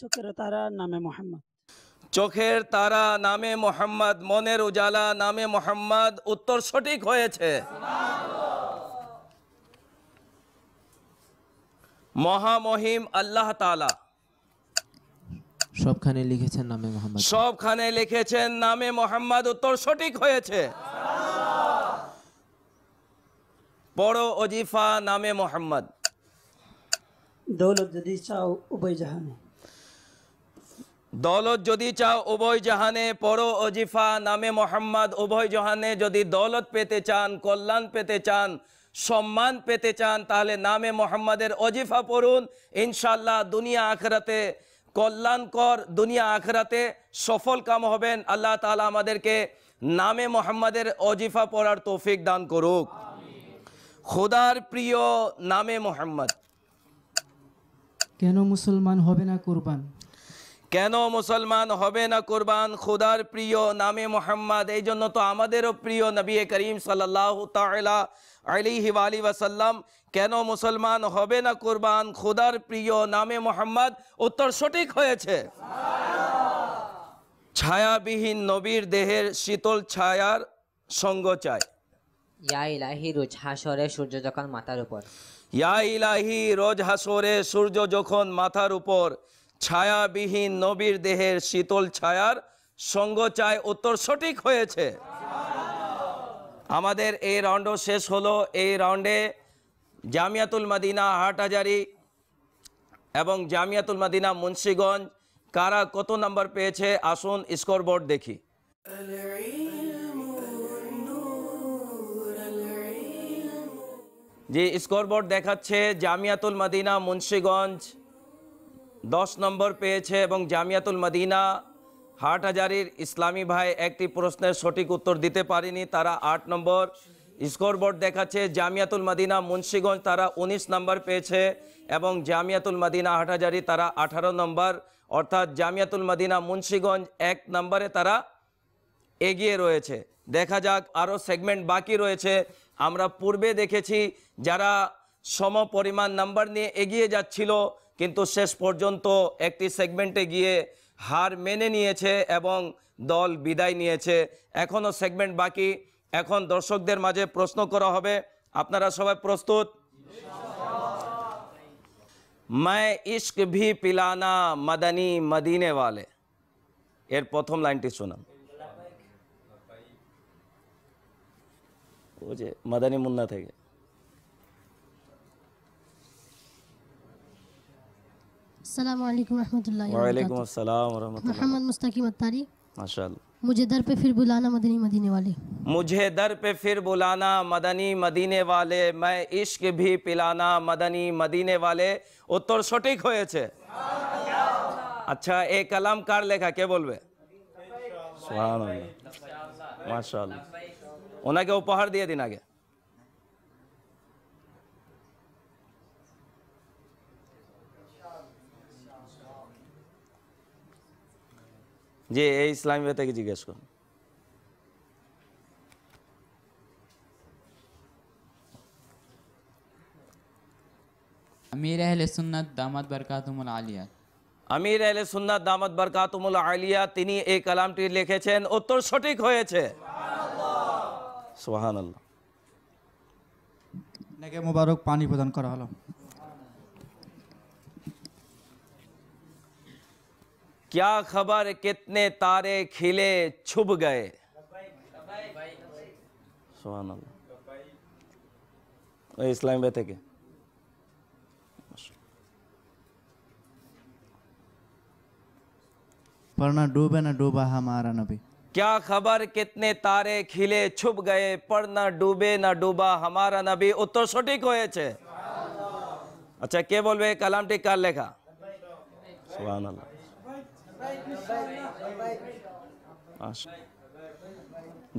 চোখের তারা নামে মোহাম্মদ চোখের তারা নামে মোহাম্মদ মনের উজালা নামে মোহাম্মদ উত্তর সঠিক হয়েছে মহামহিম আল্লাহ তালা সবখানে লিখেছেন নামে মোহাম্মদ সবখানে লিখেছেন নামে মোহাম্মদ উত্তর সঠিক হয়েছে বড় অজিফা নামে মোহাম্মদ দৌলত যদি চাও উভয় জাহানে দৌলত যদি চাও উভয় জাহানে পর অজিফা নামে মোহাম্মদ উভয় জাহানে যদি দৌলত পেতে চান কল্যাণ পেতে চান সম্মান পেতে চান তাহলে নামে মোহাম্মদের অজিফা পড়ুন ইনশাল্লাহ দুনিয়া আখরাতে কল্যাণকর দুনিয়া আখরাতে সফল কাম হবেন আল্লাহ তালা আমাদেরকে নামে মোহাম্মদের অজিফা পড়ার তৌফিক দান করুক খোদার প্রিয় নামে মোহাম্মদ কেন মুসলমান হবে না কোরবান কেন মুসলমান হবে না কোরবান খুদার প্রিয় নামে মোহাম্মদ এই জন্য তো আমাদেরও প্রিয় নবী করিম সাল্লাহ তালা আলি আলী ওয়াসাল্লাম কেন মুসলমান হবে না কোরবান খুদার প্রিয় নামে মোহাম্মদ উত্তর সঠিক হয়েছে ছায়াবিহীন নবীর দেহের শীতল ছায়ার সঙ্গ চায় ইয়া ইলাহি রোজ হাসরে সূর্য যখন মাথার উপর ইয়া ইলাহি রোজ হাসরে সূর্য যখন মাথার উপর ছায়াবিহীন নবীর দেহের শীতল ছায়ার সঙ্গ চায় উত্তর সঠিক হয়েছে আমাদের এই রাউন্ডও শেষ হলো এই রাউন্ডে জামিয়াতুল মাদিনা হাটহাজারি এবং জামিয়াতুল মাদিনা মুন্সীগঞ্জ কারা কত নাম্বার পেয়েছে আসুন স্কোরবোর্ড দেখি যে স্কোরবোর্ড দেখাচ্ছে জামিয়াতুল মাদিনা মুন্সীগঞ্জ দশ নম্বর পেয়েছে এবং জামিয়াতুল মদিনা হাটহাজারির ইসলামী ভাই একটি প্রশ্নের সঠিক উত্তর দিতে পারেনি তারা আট নম্বর স্কোরবোর্ড দেখাচ্ছে জামিয়াতুল মদিনা মুন্সীগঞ্জ তারা ১৯ নম্বর পেয়েছে এবং জামিয়াতুল মদিনা হাটহাজারি তারা ১৮ নম্বর অর্থাৎ জামিয়াতুল মদিনা মুন্সীগঞ্জ এক নম্বরে তারা এগিয়ে রয়েছে দেখা যাক আরও সেগমেন্ট বাকি রয়েছে আমরা পূর্বে দেখেছি যারা সম পরিমাণ নাম্বার নিয়ে এগিয়ে যাচ্ছিল কিন্তু শেষ পর্যন্ত একটি সেগমেন্টে গিয়ে হার মেনে নিয়েছে এবং দল বিদায় নিয়েছে এখনও সেগমেন্ট বাকি এখন দর্শকদের মাঝে প্রশ্ন করা হবে আপনারা সবাই প্রস্তুত मैं इश्क ভি পিলানা मदनी मदीने এর প্রথম লাইনটি শোনাম ও যে মাদানী মুন্না থেকে मुझे दर पे फिर बुलाना मदनी मदीने वाले मुझे दर पे फिर बुलाना मदनी मदीने वाले मैं इश्क भी पिलाना मदनी मदीने वाले उत्तर सटीक हो अच्छा एक कलम कार लेखा क्या बोलवे माशा उन्हें उपहार दिए दिन आगे যে এই ইসলামী ভাইটাকে জিজ্ঞেস করুন আমির আহলে সুন্নাত দামাত বরকাতুমুল আলিয়া আমির আহলে সুন্নাত দামাত বরকাতুমুল আলিয়া তিনি এই কালামটি লিখেছেন উত্তর সঠিক হয়েছে সোহান আল্লাহ মুবারক পানি প্রদান করা হলো क्या खबर कितने तारे खिले छुप गए सुहान इस्लामी बैठे के पर डूबे ना डूबा हमारा नबी क्या खबर कितने तारे खिले छुप गए पढ़ना डूबे ना डूबा हमारा नबी उत्तर सठीक হয়েছে আচ্ছা কে বলবে কালামটি কার লেখা সুবহানাল্লাহ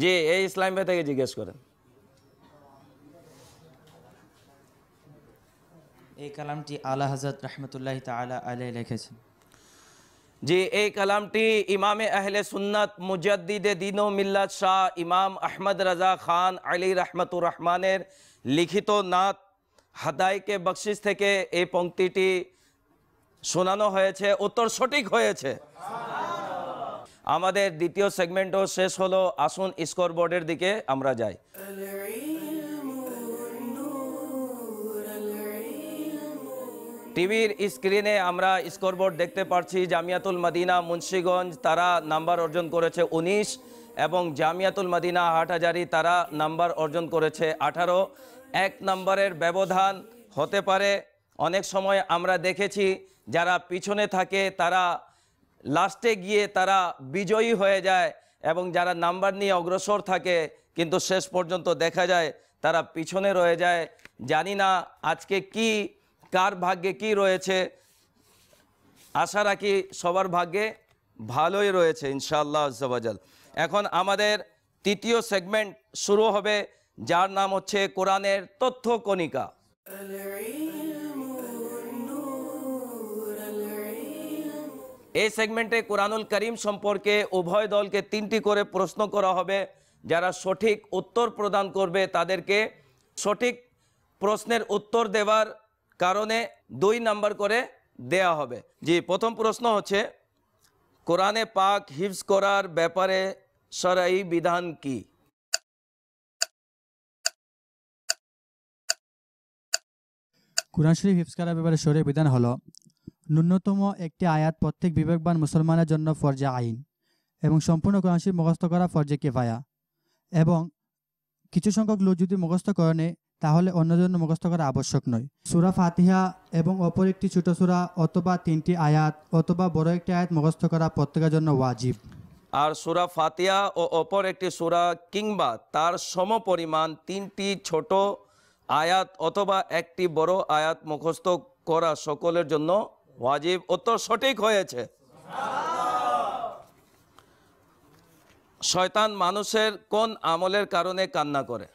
জি এই ইসলাম ভাই থেকে জিজ্ঞেস করেন এই কালামটি আলা হজরত রহমতুল্লাহ তালা আলাই লিখেছেন জি এই কালামটি ইমামে আহলে সুন্নত মুজদ্দিদে দিনো মিল্লাত শাহ ইমাম আহমদ রাজা খান আলী রহমতুর রহমানের লিখিত নাত হাদাইকে বকশিস থেকে এই পঙ্ক্তিটি শোনানো হয়েছে উত্তর সঠিক হয়েছে আমাদের দ্বিতীয় সেগমেন্টও শেষ হলো আসুন স্কোর বোর্ডের দিকে আমরা যাই টিভির স্ক্রিনে আমরা স্কোরবোর্ড দেখতে পাচ্ছি জামিয়াতুল মাদিনা মুন্সীগঞ্জ তারা নাম্বার অর্জন করেছে ১৯ এবং জামিয়াতুল মদিনা হাটহাজারি তারা নাম্বার অর্জন করেছে ১৮ এক নম্বরের ব্যবধান হতে পারে অনেক সময় আমরা দেখেছি যারা পিছনে থাকে তারা লাস্টে গিয়ে তারা বিজয়ী হয়ে যায় এবং যারা নাম্বার নিয়ে অগ্রসর থাকে কিন্তু শেষ পর্যন্ত দেখা যায় তারা পিছনে রয়ে যায় জানি না আজকে কি কার ভাগ্যে কি রয়েছে আশা রাখি সবার ভাগ্যে ভালোই রয়েছে ইনশাআল্লাহ আজাল এখন আমাদের তৃতীয় সেগমেন্ট শুরু হবে যার নাম হচ্ছে কোরআনের তথ্য কণিকা এই সেগমেন্টে কোরআনুল করিম সম্পর্কে উভয় দলকে তিনটি করে প্রশ্ন করা হবে যারা সঠিক উত্তর প্রদান করবে তাদেরকে সঠিক প্রশ্নের উত্তর দেওয়ার কারণে দুই নাম্বার করে দেয়া হবে জি প্রথম প্রশ্ন হচ্ছে কোরআনে পাক হিফজ করার ব্যাপারে সরাই বিধান কি কোরআন শরীফ হিফজ করার ব্যাপারে সরাই বিধান হলো ন্যূনতম একটি আয়াত প্রত্যেক বিবেকবান মুসলমানের জন্য ফরজে আইন এবং সম্পূর্ণ কোরআনশিব মুখস্থ করা ফরজে কেফায়া এবং কিছু সংখ্যক লোক যদি মুখস্থ করেনে তাহলে অন্য জন্য মুখস্থ করা আবশ্যক নয় সুরা ফাতিহা এবং অপর একটি ছোট সুরা অথবা তিনটি আয়াত অথবা বড় একটি আয়াত মুখস্থ করা প্রত্যেকের জন্য ওয়াজিব আর সুরা ফাতিয়া ও অপর একটি সুরা কিংবা তার সমপরিমাণ তিনটি ছোট আয়াত অথবা একটি বড় আয়াত মুখস্থ করা সকলের জন্য ওয়াজিব তো সঠিক হয়েছে শয়তান মানুষের কোন আমলের কারণে কান্না করে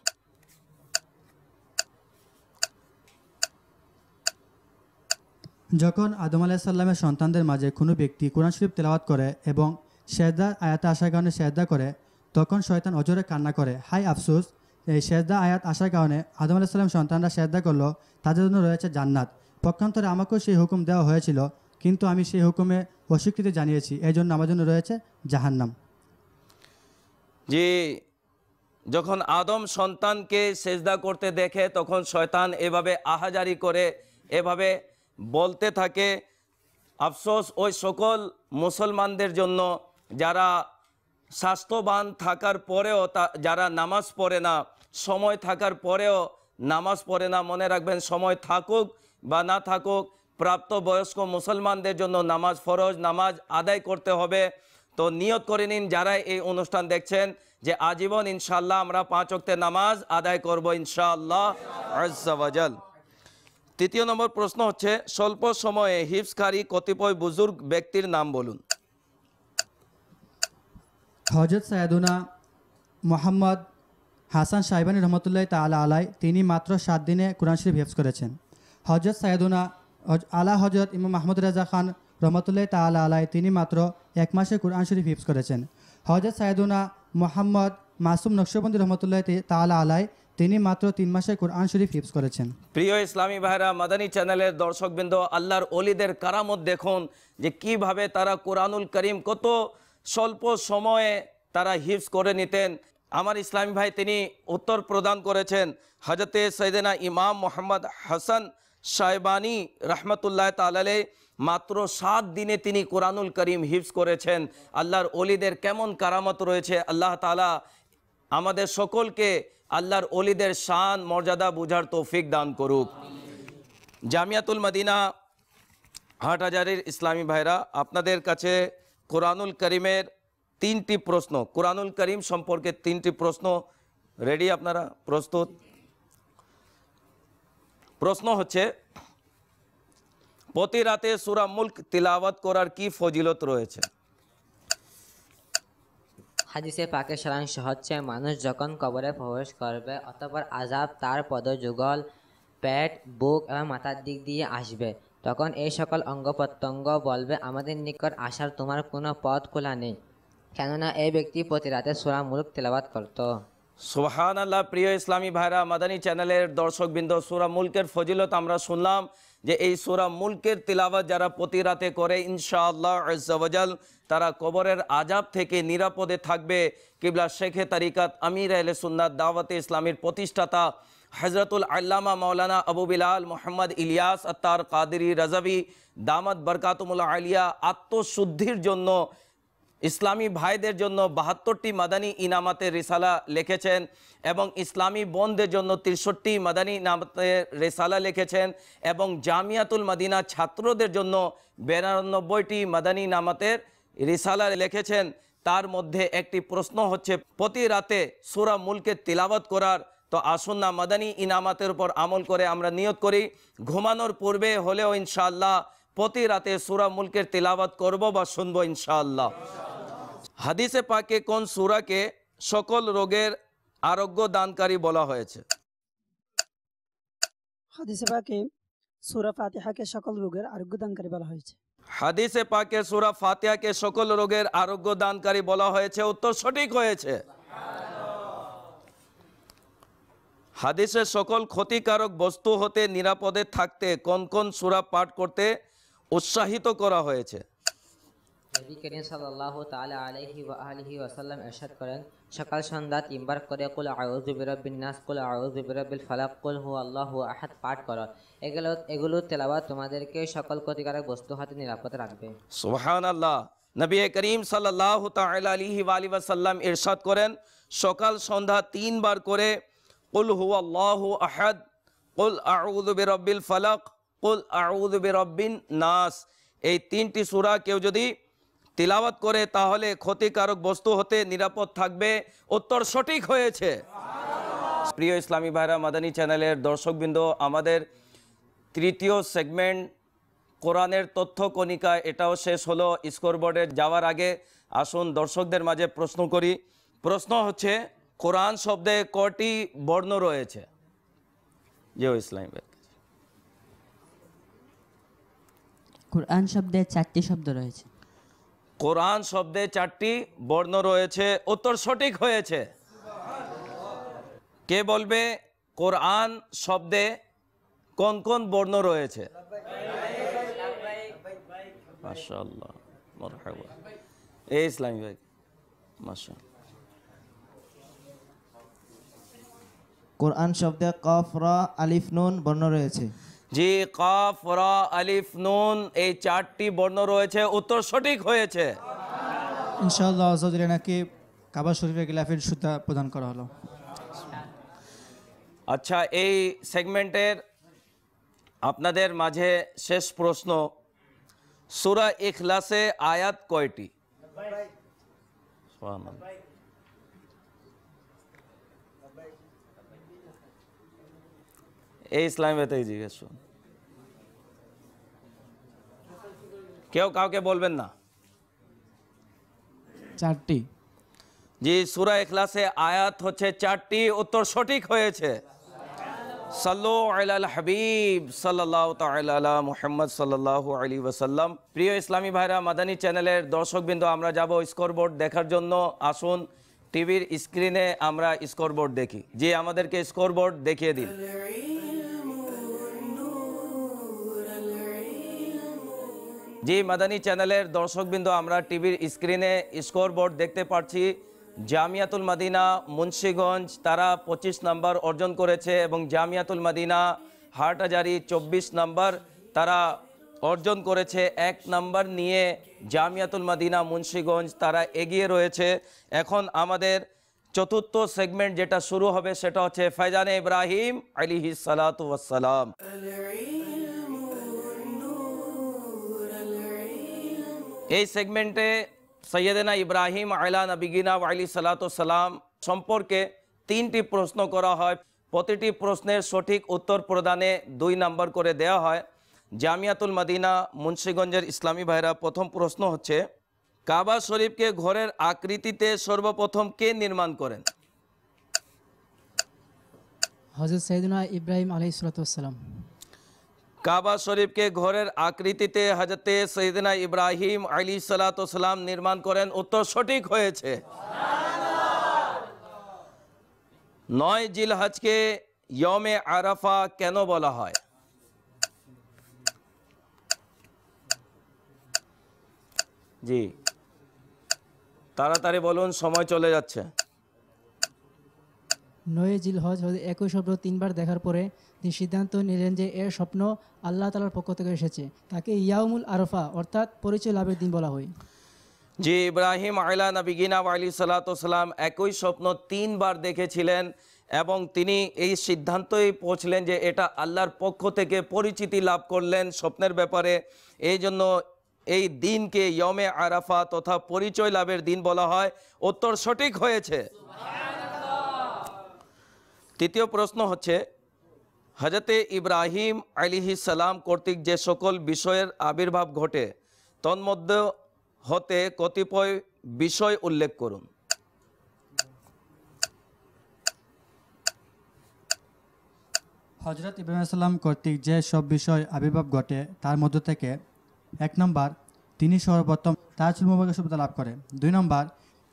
যখন আদম সাল্লামের সন্তানদের মাঝে কোনো ব্যক্তি কোরআন শরীফ তেলাওয়াত করে এবং শেহদার আয়াতে আসার কারণে শেষদা করে তখন শয়তান অজরে কান্না করে হাই আফসোস এই শেষদা আয়াত আসার কারণে আদম আলাহিসাল্লাম সন্তানরা শেষদা করলো তাদের জন্য রয়েছে জান্নাত পক্ষান্তরে আমাকেও সেই হুকুম দেওয়া হয়েছিল কিন্তু আমি সেই হুকুমে অস্বীকৃতি জানিয়েছি এই জন্য আমার জন্য রয়েছে জাহান্নাম যে যখন আদম সন্তানকে সেজদা করতে দেখে তখন শয়তান এভাবে আহাজারি করে এভাবে বলতে থাকে আফসোস ওই সকল মুসলমানদের জন্য যারা স্বাস্থ্যবান থাকার পরেও তা যারা নামাজ পড়ে না সময় থাকার পরেও নামাজ পড়ে না মনে রাখবেন সময় থাকুক বা না থাকুক প্রাপ্তবয়স্ক মুসলমানদের জন্য নামাজ ফরজ নামাজ আদায় করতে হবে তো নিয়ত করে নিন যারাই এই অনুষ্ঠান দেখছেন যে আজীবন ইনশাল্লাহ আমরা পাঁচ অক্টে নামাজ আদায় করব ইনশাআল্লাহ আজাল তৃতীয় নম্বর প্রশ্ন হচ্ছে স্বল্প সময়ে হিপসকারী কতিপয় বুজুর্গ ব্যক্তির নাম বলুন হজরত সায়দুনা মোহাম্মদ হাসান সাহেবানী রহমতুল্লাহ তালা আলাই তিনি মাত্র সাত দিনে কোরআন শরীফ হেফজ করেছেন হজরত সায়দুনা আলা হজরত ইমাম মাহমুদ রাজা খান রহমতুল্লাহ তালা আলায় তিনি মাত্র এক মাসে কোরআন শরীফ হিফজ করেছেন হজরত সায়দুনা মোহাম্মদ মাসুম নকশবন্দী রহমতুল্লাহ তালা আলায় তিনি মাত্র তিন মাসে কোরআন শরীফ হিফজ করেছেন প্রিয় ইসলামী ভাইরা মাদানী চ্যানেলের দর্শকবৃন্দ আল্লাহর অলিদের কারামত দেখুন যে কিভাবে তারা কোরআনুল করিম কত স্বল্প সময়ে তারা হিফজ করে নিতেন আমার ইসলামী ভাই তিনি উত্তর প্রদান করেছেন হজরতে সৈদেনা ইমাম মোহাম্মদ হাসান সাহেবানি রহমতুল্লাহ তালালে মাত্র সাত দিনে তিনি কোরআনুল করিম হিফস করেছেন আল্লাহর অলিদের কেমন কারামত রয়েছে আল্লাহ তালা আমাদের সকলকে আল্লাহর অলিদের শান মর্যাদা বুঝার তৌফিক দান করুক জামিয়াতুল মদিনা হাটহাজারির ইসলামী ভাইরা আপনাদের কাছে কোরআনুল করিমের তিনটি প্রশ্ন কোরআনুল করিম সম্পর্কে তিনটি প্রশ্ন রেডি আপনারা প্রস্তুত প্রশ্ন হচ্ছে প্রতি রাতে সুরা মুল্ক তিলাওয়াত করার কি ফজিলত রয়েছে হাদিসে পাকে সারাংশ হচ্ছে মানুষ যখন কবরে প্রবেশ করবে অতপর আজাব তার পদযুগল পেট বুক এবং মাথার দিক দিয়ে আসবে তখন এই সকল অঙ্গ প্রত্যঙ্গ বলবে আমাদের নিকট আসার তোমার কোনো পথ খোলা নেই কেননা এই ব্যক্তি প্রতি রাতে সুরা মুলুক তেলাবাদ করত সুবহানাল্লাহ প্রিয় ইসলামী ভাইরা মাদানী চ্যানেলের দর্শকবৃন্দ সূরা মুলকের ফজিলত আমরা শুনলাম যে এই সূরা মুলকের তেলাওয়াত যারা প্রতি রাতে করে ইনশাআল্লাহ عزوجাল তারা কবরের আজাব থেকে নিরাপদে থাকবে কিবলা শেখে তরিকাত আমির আহলে সুন্নাত দাওয়াত ইসলামের প্রতিষ্ঠাতা হযরত আল্লামা মাওলানা Abu Bilal Muhammad Ilyas Attar Qadri Razvi দামাত বরকাতুল আলিয়া আতসু শুদ্ধির জন্য ইসলামী ভাইদের জন্য বাহাত্তরটি মাদানী ইনামাতের রেসালা লিখেছেন এবং ইসলামী বোনদের জন্য তিরষট্টি মাদানী ইনামাতের রেসালা লিখেছেন এবং জামিয়াতুল মাদিনা ছাত্রদের জন্য বিরানব্বইটি মাদানী ইনামাতের রিসালা লিখেছেন তার মধ্যে একটি প্রশ্ন হচ্ছে প্রতি রাতে সুরা মুলকে তিলাবাত করার তো আসুন না মাদানী ইনামাতের উপর আমল করে আমরা নিয়ত করি ঘুমানোর পূর্বে হলেও ইনশাআল্লাহ প্রতি রাতে সুরা মুলকের তেলাবাত করব বা শুনবো ইনশাআল্লাহ হাদিসে পাকে কোন সুরাকে সকল রোগের আরোগ্য দানকারী বলা হয়েছে সুরা সকল রোগের আরোগ্য দানকারী বলা হয়েছে হাদিসে পাকে সুরা সকল রোগের আরোগ্য দানকারী বলা হয়েছে সঠিক হয়েছে হাদিসে সকল ক্ষতিকারক বস্তু হতে নিরাপদে থাকতে কোন কোন সুরা পাঠ করতে উৎসাহিত করা হয়েছে নবী করিম সাল্লাল্লাহু তাআলা আলাইহি ওয়া আলিহি ওয়াসাল্লাম ইরশাদ করেন সকাল সন্ধ্যা তিনবার করে কুল আউযু বিরাব্বিন নাস কুল আউযু বিরাব্বিল ফালাক কুল হুয়াল্লাহু আহাদ পাঠ করো এগুলো এগুলো তেলাওয়াত তোমাদেরকে সকল ক্ষতিকারক বস্তু হতে নিরাপদ রাখবে সুবহানাল্লাহ নবী করিম সাল্লাল্লাহু তাআলা আলাইহি ওয়া আলিহি ওয়াসাল্লাম ইরশাদ করেন সকাল সন্ধ্যা তিনবার করে কুল হুয়াল্লাহু আহাদ কুল আউযু বিরাব্বিল ফালাক কুল রব্বিন নাস এই তিনটি সুরা কেউ যদি তিলাওয়াত করে তাহলে ক্ষতিকারক বস্তু হতে নিরাপদ থাকবে উত্তর সঠিক হয়েছে প্রিয় ইসলামী ভাইরা মাদানী চ্যানেলের দর্শকবৃন্দ আমাদের তৃতীয় সেগমেন্ট কোরআনের তথ্য কণিকা এটাও শেষ হলো স্কোরবোর্ডে যাওয়ার আগে আসুন দর্শকদের মাঝে প্রশ্ন করি প্রশ্ন হচ্ছে কোরআন শব্দে কটি বর্ণ রয়েছে জিও ইসলামী ভাই কোরআন শব্দে চারটি শব্দ রয়েছে কোরআন শব্দে চারটি বর্ণ রয়েছে উত্তর সঠিক হয়েছে কে বলবে কোরআন শব্দে কোন কোন বর্ণ রয়েছে ইসলামী ভাই কোরআন শব্দে কফ র আলিফ নুন বর্ণ রয়েছে জি কফ র আলিফ নুন এই চারটি বর্ণ রয়েছে উত্তর সঠিক হয়েছে ইনশাআল্লাহ নাকি কাবা শরীফের গিলাফের সুতা প্রদান করা হলো আচ্ছা এই সেগমেন্টের আপনাদের মাঝে শেষ প্রশ্ন সুরা ইখলাসে আয়াত কয়টি এই ইসলামী ব্যথাই জিজ্ঞেস কেউ কাউকে বলবেন না চারটি জি সুরা এখলাসে আয়াত হচ্ছে চারটি উত্তর সঠিক হয়েছে সাল্লু আলাল হাবিব সাল্লাহ তাল্লাহ মুহাম্মদ সাল্লাহ আলী ওয়াসাল্লাম প্রিয় ইসলামী ভাইরা মাদানী চ্যানেলের দর্শকবৃন্দ আমরা যাব স্কোরবোর্ড দেখার জন্য আসুন টিভির স্ক্রিনে আমরা স্কোরবোর্ড দেখি যে আমাদেরকে স্কোরবোর্ড দেখিয়ে দিন জি মাদানী চ্যানেলের দর্শকবৃন্দ আমরা টিভির স্ক্রিনে স্কোরবোর্ড দেখতে পাচ্ছি জামিয়াতুল মাদিনা মুন্সীগঞ্জ তারা ২৫ নাম্বার অর্জন করেছে এবং জামিয়াতুল মাদিনা হাটহাজারি ২৪ নাম্বার তারা অর্জন করেছে এক নাম্বার নিয়ে জামিয়াতুল মাদিনা মুন্সীগঞ্জ তারা এগিয়ে রয়েছে এখন আমাদের চতুর্থ সেগমেন্ট যেটা শুরু হবে সেটা হচ্ছে ফৈজানে ইব্রাহিম আলিহি সালাতাম এই সেগমেন্টে সৈয়দেনা ইব্রাহিম আয়লা নবিগিনা আলি সালাতাম সম্পর্কে তিনটি প্রশ্ন করা হয় প্রতিটি প্রশ্নের সঠিক উত্তর প্রদানে দুই নম্বর করে দেয়া হয় জামিয়াতুল মাদিনা মুন্সীগঞ্জের ইসলামী ভাইরা প্রথম প্রশ্ন হচ্ছে কাবা শরীফকে ঘরের আকৃতিতে সর্বপ্রথম কে নির্মাণ করেন হজরত সৈদুনা ইব্রাহিম আলহিসাম কাবা শরীফকে ঘরের আকৃতিতে হাজরতে সৈদিনা ইব্রাহিম আলী সালাতাম নির্মাণ করেন উত্তর সঠিক হয়েছে নয় জিলহাজকে ইয়মে আরাফা কেন বলা হয় জি তাড়াতাড়ি বলুন সময় চলে যাচ্ছে নয়ে জিল হজ একই শব্দ তিনবার দেখার পরে তিনি সিদ্ধান্ত নিলেন যে এর স্বপ্ন আল্লাহ তালার পক্ষ থেকে এসেছে তাকে ইয়াউমুল আরফা অর্থাৎ পরিচয় লাভের দিন বলা হয় যে ইব্রাহিম আয়লা নবিগিনা আলী সালাতাম একই স্বপ্ন তিনবার দেখেছিলেন এবং তিনি এই সিদ্ধান্তই পৌঁছলেন যে এটা আল্লাহর পক্ষ থেকে পরিচিতি লাভ করলেন স্বপ্নের ব্যাপারে এই জন্য এই দিনকে ইয়মে আরাফা তথা পরিচয় লাভের দিন বলা হয় উত্তর সঠিক হয়েছে তৃতীয় প্রশ্ন হচ্ছে হজরতে ইব্রাহিম আলিহি সালাম কর্তৃক যে সকল বিষয়ের আবির্ভাব ঘটে তন্মধ্যে হতে কতিপয় বিষয় উল্লেখ করুন হজরত ইব্রাহিম সাল্লাম কর্তৃক যে সব বিষয় আবির্ভাব ঘটে তার মধ্য থেকে এক নম্বর তিনি সর্বপ্রথম তাজুল মুবারক সভ্যতা লাভ করে দুই নম্বর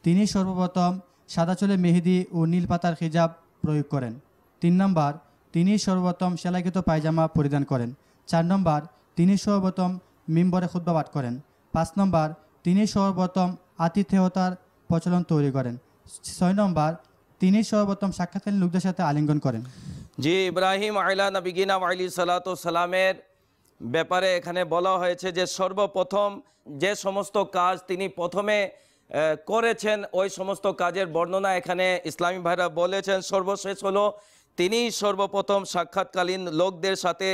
তিনি সর্বপ্রথম সাদা চুলে মেহেদি ও নীল পাতার হিজাব প্রয়োগ করেন তিন নম্বর তিনি সর্বপ্রথম সেলাইকৃত পায়জামা পরিধান করেন চার নম্বর তিনি সর্বপ্রথম মিম্বরে খুদ্া পাঠ করেন পাঁচ নম্বর তিনি সর্বপ্রথম আতিথেয়তার প্রচলন তৈরি করেন ছয় নম্বর তিনি সর্বপ্রথম সাক্ষাৎকালীন লোকদের সাথে আলিঙ্গন করেন জি ইব্রাহিম আইলা নবিগিনা আলী সালাত সালামের ব্যাপারে এখানে বলা হয়েছে যে সর্বপ্রথম যে সমস্ত কাজ তিনি প্রথমে করেছেন ওই সমস্ত কাজের বর্ণনা এখানে ইসলামী ভাইরা বলেছেন সর্বশেষ হলো তিনি সর্বপ্রথম সাক্ষাৎকালীন লোকদের সাথে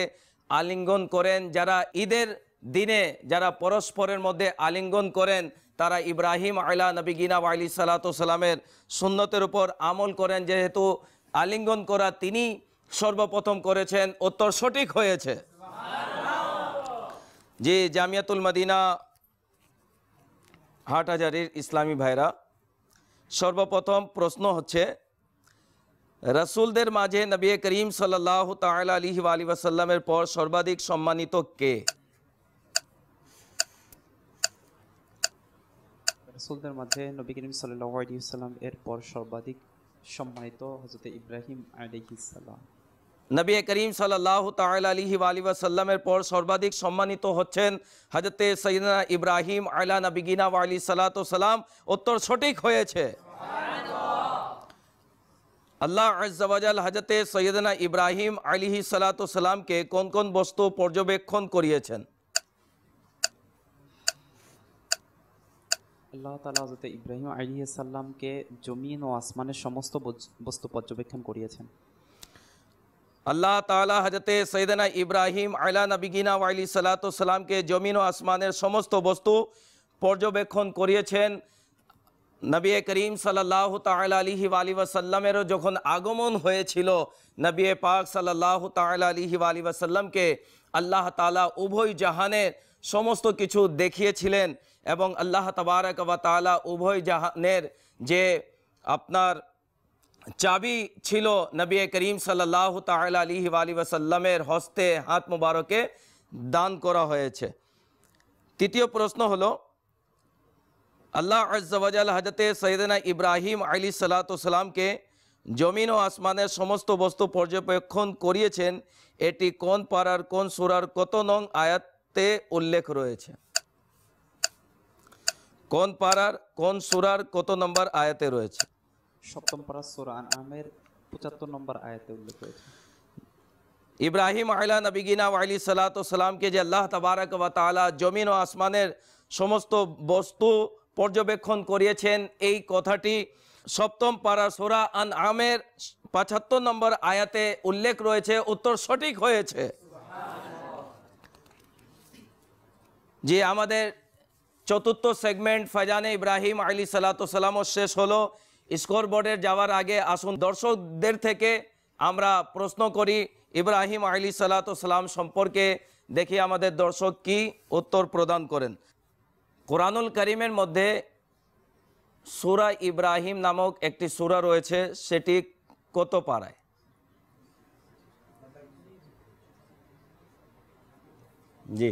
আলিঙ্গন করেন যারা ঈদের দিনে যারা পরস্পরের মধ্যে আলিঙ্গন করেন তারা ইব্রাহিম আলা গিনা আলি সালাতামের সুন্নতের উপর আমল করেন যেহেতু আলিঙ্গন করা তিনি সর্বপ্রথম করেছেন উত্তর সঠিক হয়েছে যে জামিয়াতুল মদিনা হাজারের ইসলামী ভাইরা সর্বপ্রথম প্রশ্ন হচ্ছে রসুলদের মাঝে নবী করিম সাল্লাহ তাল আলী আলী ওয়াসাল্লামের পর সর্বাধিক সম্মানিত কে রাসুলদের মাঝে নবী করিম সাল্লাহ এর পর সর্বাধিক সম্মানিত হজরত ইব্রাহিম আলিহিস নবী করিম সাল্লাহ আলী ওসাল্লামের পর সর্বাধিক সম্মানিত হচ্ছেন হজরতে সৈনা ইব্রাহিম আলা আলি আলী সালাম উত্তর সঠিক হয়েছে আল্লাহ আজাল হজরতে সৈয়দনা ইব্রাহিম আলিহি সালাতামকে কোন কোন বস্তু পর্যবেক্ষণ করিয়েছেন আল্লাহ তালা হজরত ইব্রাহিম আলিহি সাল্লামকে জমিন ও আসমানের সমস্ত বস্তু পর্যবেক্ষণ করিয়েছেন আল্লাহ তালা হাজতে সৈদানা ইব্রাহিম আলা নবিগিনা সালাত সালামকে জমিন ও আসমানের সমস্ত বস্তু পর্যবেক্ষণ করিয়েছেন নবী করিম সাল্লাহ তাল আলিহি আলি ওয়াসাল্লামেরও যখন আগমন হয়েছিল নবী পাক সাল্লাহ তাল আলিহি আলি ওয়াসাল্লামকে আল্লাহ তালা উভয় জাহানের সমস্ত কিছু দেখিয়েছিলেন এবং আল্লাহ তবারক বা তালা উভয় জাহানের যে আপনার চাবি ছিল নবী করিম সাল্লাহ তালা আলি আলী ওসাল্লামের হস্তে হাত মুবারকে দান করা হয়েছে তৃতীয় প্রশ্ন হলো আল্লাহ আজাল হজরতে সৈদনা ইব্রাহিম আলী সালাতামকে জমিন ও আসমানের সমস্ত বস্তু পর্যবেক্ষণ করিয়েছেন এটি কোন পাড়ার কোন সুরার কত নং আয়াতে উল্লেখ রয়েছে কোন পাড়ার কোন সুরার কত নম্বর আয়াতে রয়েছে সপ্তম পারা সুরা আনআমের 75 নম্বর আয়াতে উল্লেখ রয়েছে ইব্রাহিম আইলা নবীগিনা আলী সালাতামকে যে আল্লাহ তবারক ওয়া তাআলা জমিন ও আসমানের সমস্ত বস্তু পর্যবেক্ষণ করিয়েছেন এই কথাটি সপ্তম পারা সুরা আন আমের পঁচাত্তর নম্বর আয়াতে উল্লেখ রয়েছে উত্তর সঠিক হয়েছে যে আমাদের চতুর্থ সেগমেন্ট ফাজানে ইব্রাহিম আলী সালাতামও শেষ হলো স্কোর বোর্ডে যাওয়ার আগে আসুন দর্শকদের থেকে আমরা প্রশ্ন করি ইব্রাহিম আলি সালাতাম সম্পর্কে দেখি আমাদের দর্শক কি উত্তর প্রদান করেন কোরআনুল করিমের মধ্যে সুরা ইব্রাহিম নামক একটি সুরা রয়েছে সেটি কত পাড়ায় জি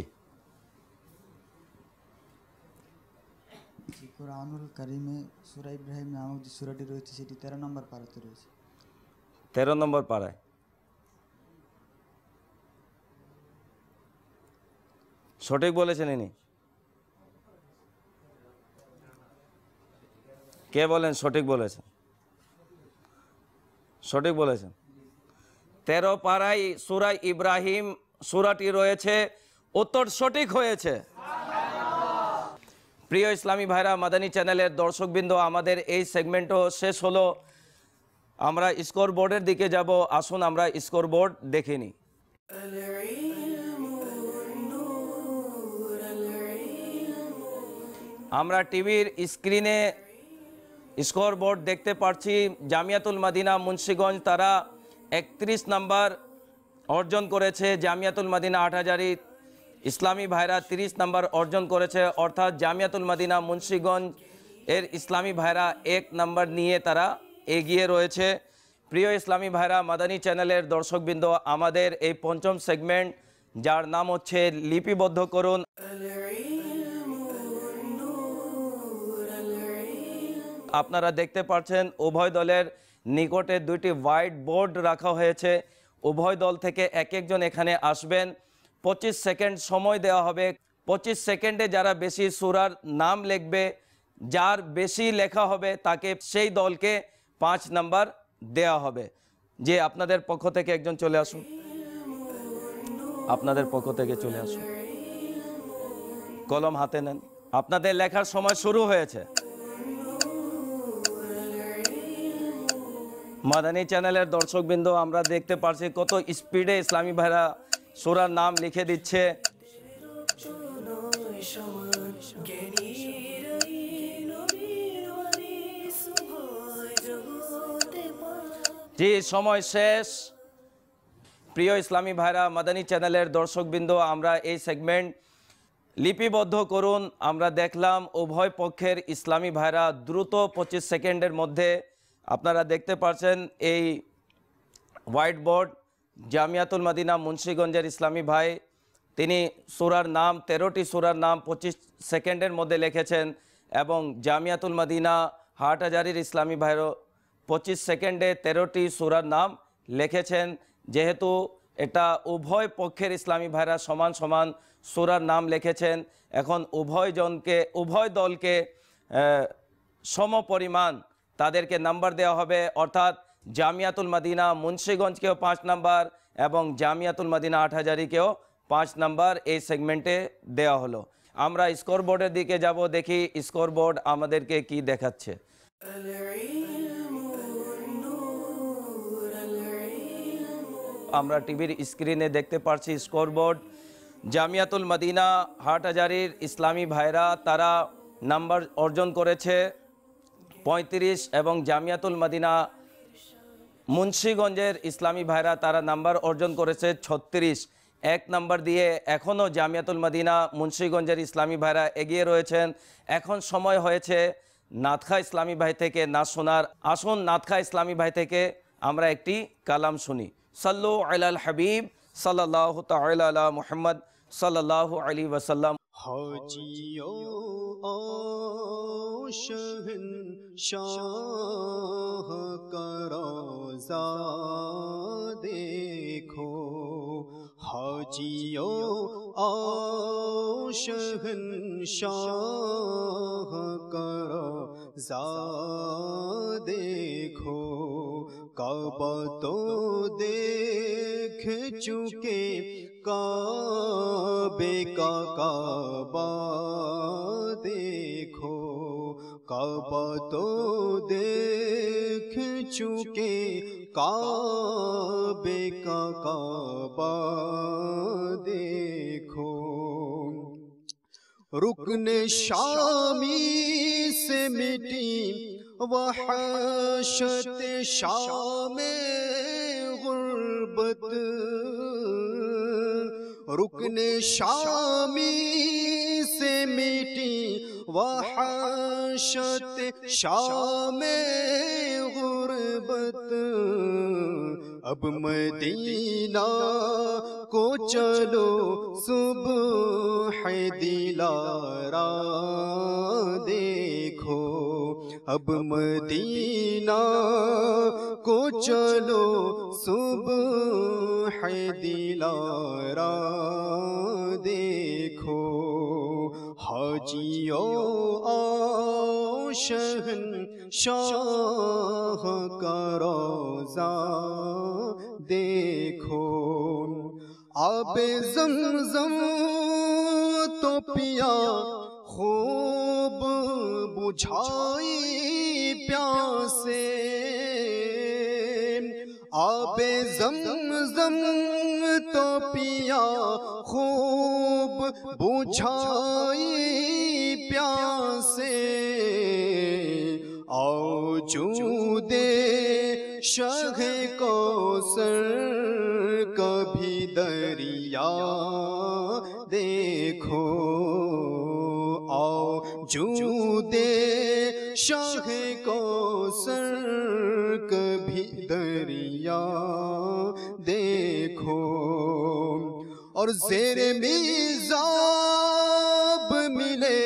কোরআনুল কারিমে সুরা ইব্রাহিম নামক যে সুরাটি রয়েছে সেটি তেরো নম্বর পারাতে রয়েছে তেরো নম্বর পারায় সঠিক বলেছেন ইনি কে বলেন সঠিক বলেছেন সঠিক বলেছেন তেরো পাড়ায় সুরাই ইব্রাহিম সুরাটি রয়েছে উত্তর সঠিক হয়েছে প্রিয় ইসলামী ভাইরা মাদানী চ্যানেলের দর্শকবৃন্দ আমাদের এই সেগমেন্টও শেষ হলো আমরা স্কোর বোর্ডের দিকে যাব আসুন আমরা স্কোর বোর্ড দেখে নিই আমরা টিভির স্ক্রিনে স্কোর বোর্ড দেখতে পাচ্ছি জামিয়াতুল মাদিনা মুন্সীগঞ্জ তারা একত্রিশ নাম্বার অর্জন করেছে জামিয়াতুল মাদিনা আট হাজারি ইসলামী ভাইরা 30 নম্বর অর্জন করেছে অর্থাৎ জামিয়াতুল মাদিনা মুন্সীগঞ্জ এর ইসলামী ভাইরা এক নম্বর নিয়ে তারা এগিয়ে রয়েছে প্রিয় ইসলামী ভাইরা মাদানী চ্যানেলের দর্শকবৃন্দ আমাদের এই পঞ্চম সেগমেন্ট যার নাম হচ্ছে লিপিবদ্ধ করুন আপনারা দেখতে পাচ্ছেন উভয় দলের নিকটে দুইটি হোয়াইট বোর্ড রাখা হয়েছে উভয় দল থেকে এক একজন এখানে আসবেন পঁচিশ সেকেন্ড সময় দেওয়া হবে পঁচিশ সেকেন্ডে যারা বেশি সুরার নাম লিখবে যার বেশি লেখা হবে তাকে সেই দলকে পাঁচ নাম্বার দেয়া হবে যে আপনাদের পক্ষ থেকে একজন চলে আসুন আপনাদের পক্ষ থেকে চলে আসুন কলম হাতে নেন আপনাদের লেখার সময় শুরু হয়েছে মাদানী চ্যানেলের দর্শকবৃন্দ আমরা দেখতে পারছি কত স্পিডে ইসলামী ভাইরা সুরার নাম লিখে দিচ্ছে জি সময় শেষ প্রিয় ইসলামী ভাইরা মাদানী চ্যানেলের দর্শকবৃন্দ আমরা এই সেগমেন্ট লিপিবদ্ধ করুন আমরা দেখলাম উভয় পক্ষের ইসলামী ভাইরা দ্রুত পঁচিশ সেকেন্ডের মধ্যে আপনারা দেখতে পাচ্ছেন এই হোয়াইট বোর্ড জামিয়াতুল মাদিনা মুন্সীগঞ্জের ইসলামী ভাই তিনি সুরার নাম তেরোটি সুরার নাম পঁচিশ সেকেন্ডের মধ্যে লিখেছেন এবং জামিয়াতুল মাদিনা হাটহাজারির ইসলামী ভাইরও পঁচিশ সেকেন্ডে তেরোটি সুরার নাম লিখেছেন যেহেতু এটা উভয় পক্ষের ইসলামী ভাইরা সমান সমান সুরার নাম লিখেছেন এখন উভয়জনকে উভয় দলকে সম পরিমাণ তাদেরকে নাম্বার দেওয়া হবে অর্থাৎ জামিয়াতুল মদিনা মুন্সিগঞ্জকেও পাঁচ নাম্বার এবং জামিয়াতুল মদিনা আট হাজারিকেও পাঁচ নাম্বার এই সেগমেন্টে দেওয়া হলো আমরা স্কোরবোর্ডের দিকে যাব দেখি স্কোরবোর্ড আমাদেরকে কি দেখাচ্ছে আমরা টিভির স্ক্রিনে দেখতে পারছি স্কোরবোর্ড জামিয়াতুল মদিনা হাট হাজারির ইসলামী ভাইরা তারা নাম্বার অর্জন করেছে ৩৫ এবং জামিয়াতুল মদিনা মুন্সীগঞ্জের ইসলামী ভাইরা তারা নাম্বার অর্জন করেছে ছত্রিশ এক নাম্বার দিয়ে এখনও জামিয়াতুল মদিনা মুন্সীগঞ্জের ইসলামী ভাইরা এগিয়ে রয়েছেন এখন সময় হয়েছে নাথখা ইসলামী ভাই থেকে না শোনার আসুন নাথখা ইসলামী ভাই থেকে আমরা একটি কালাম শুনি সাল্লু আল হাবিব সাল্লাহ তাহ মোহাম্মদ सल्लल्लाहु अलैहि वसल्लम हाजियो शहन शाह करोजा देखो हाजियो शहन शाह करोजा देखो कब तो देख चुके का काबे का काबा देखो काबा तो देख चुके काबे का काबा देखो रुकने शामी से मिटी वह शाम गुर्बत रुकन शामी से मिटी वहाशत शाम गुरबत अब मदीना को चलो सुबह दिलारा देखो अब मदीना को चलो सुबह है दिलारा देखो हजियो आओ शहन शाह का रोजा देखो आप जम जम तो पिया तो खूब बुझाई प्यासे आप जम जम तो पिया खूब बुझाई प्यासे आओ चूदे शह को सर कभी दरिया देखो जूते शाह को सर कभी दरिया देखो और जेरे मीजाब मिले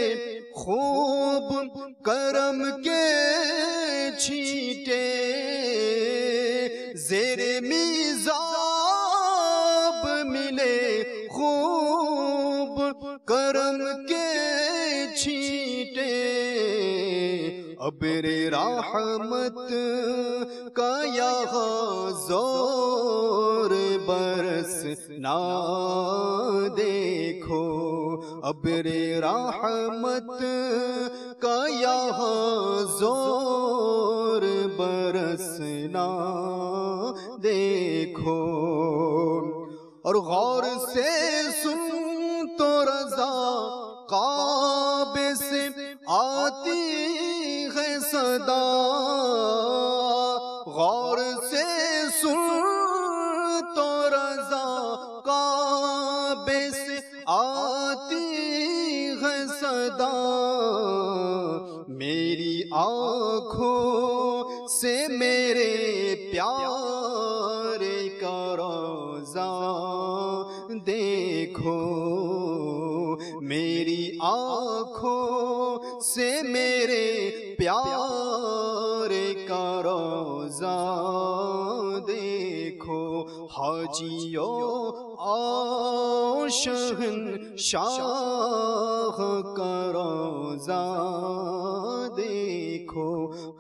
खूब करम के छी अबरे राहमत का यहाँ जोर बरस ना देखो अबरे राहमत का यहाँ जोर बरस ना देखो और गौर से सुन तो रजा काबे से आती सदा गौर से सुन तो रजा का से आती है सदा मेरी आँखों से मेरे प्यारे का रोजा देखो मेरी आँखों से मेरे प्यारे करो देखो हजियो आशन शाह करो देखो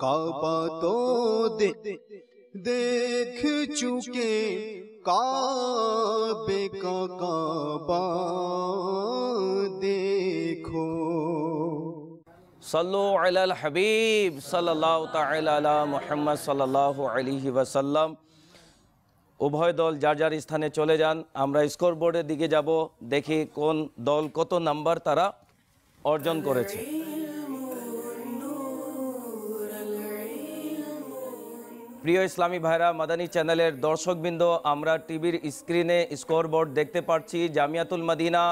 कब तो दे देख चुके काबे का कब देखो সাল্লু আলাল হাবিব সাল্লাহ তালা মোহাম্মদ সাল্লাহ আলহি ওয়াসাল্লাম উভয় দল যার যার স্থানে চলে যান আমরা স্কোর বোর্ডের দিকে যাব দেখি কোন দল কত নাম্বার তারা অর্জন করেছে প্রিয় ইসলামী ভাইরা মাদানী চ্যানেলের দর্শকবৃন্দ আমরা টিভির স্ক্রিনে স্কোরবোর্ড দেখতে পাচ্ছি জামিয়াতুল মাদিনা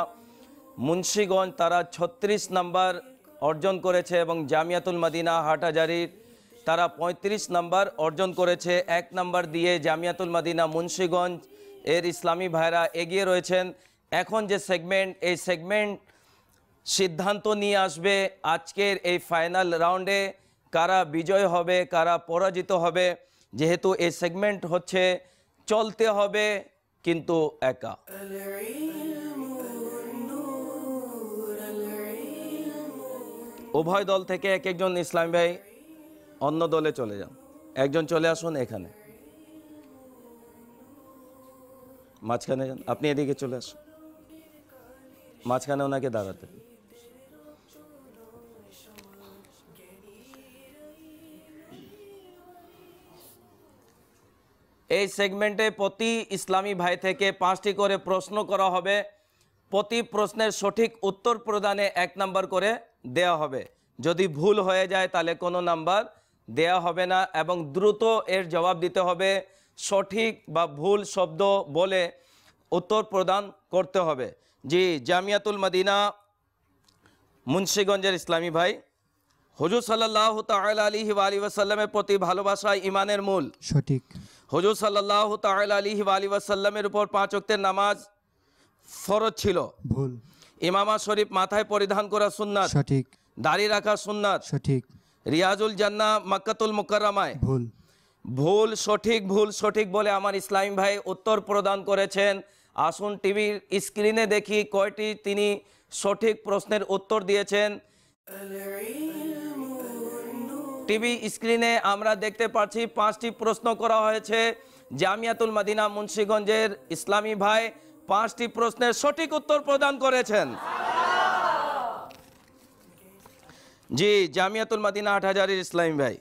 মুন্সীগঞ্জ তারা ছত্রিশ নাম্বার অর্জন করেছে এবং জামিয়াতুল মাদিনা হাটহাজারির তারা ৩৫ নাম্বার অর্জন করেছে এক নাম্বার দিয়ে জামিয়াতুল মাদিনা মুন্সীগঞ্জ এর ইসলামী ভাইরা এগিয়ে রয়েছেন এখন যে সেগমেন্ট এই সেগমেন্ট সিদ্ধান্ত নিয়ে আসবে আজকের এই ফাইনাল রাউন্ডে কারা বিজয় হবে কারা পরাজিত হবে যেহেতু এই সেগমেন্ট হচ্ছে চলতে হবে কিন্তু একা উভয় দল থেকে এক একজন ইসলাম ভাই অন্য দলে চলে যান একজন চলে আসুন এখানে মাঝখানে যান আপনি এদিকে চলে আসুন মাঝখানে ওনাকে দাঁড়াতে এই সেগমেন্টে প্রতি ইসলামী ভাই থেকে পাঁচটি করে প্রশ্ন করা হবে প্রতি প্রশ্নের সঠিক উত্তর প্রদানে এক নম্বর করে দেয়া হবে যদি ভুল হয়ে যায় তাহলে কোনো নাম্বার দেয়া হবে না এবং দ্রুত এর জবাব দিতে হবে সঠিক বা ভুল শব্দ বলে উত্তর প্রদান করতে হবে জি জামিয়াতুল মদিনা মুন্সীগঞ্জের ইসলামী ভাই হজুর সাল্লাহ তাল আলী আলী ওয়াসাল্লামের প্রতি ভালোবাসা ইমানের মূল সঠিক হজুর সাল্লাহ তাল আলী আলী ওয়াসাল্লামের উপর পাঁচ অক্তের নামাজ ফরজ ছিল ভুল ইমামা শরীফ মাথায় পরিধান করা সুন্নাত সঠিক দাড়ি রাখা সুন্নাত সঠিক রিয়াজুল জান্না মাক্কাতুল মোকাররামায় ভুল ভুল সঠিক ভুল সঠিক বলে আমার ইসলাম ভাই উত্তর প্রদান করেছেন আসুন টিভির স্ক্রিনে দেখি কয়টি তিনি সঠিক প্রশ্নের উত্তর দিয়েছেন টিভি স্ক্রিনে আমরা দেখতে পাচ্ছি পাঁচটি প্রশ্ন করা হয়েছে জামিয়াতুল মাদিনা মুন্সীগঞ্জের ইসলামী ভাই পাঁচটি প্রশ্নের সঠিক উত্তর প্রদান করেছেন জি জামিয়াতুল মাদিনা আট হাজারের ইসলাম ভাই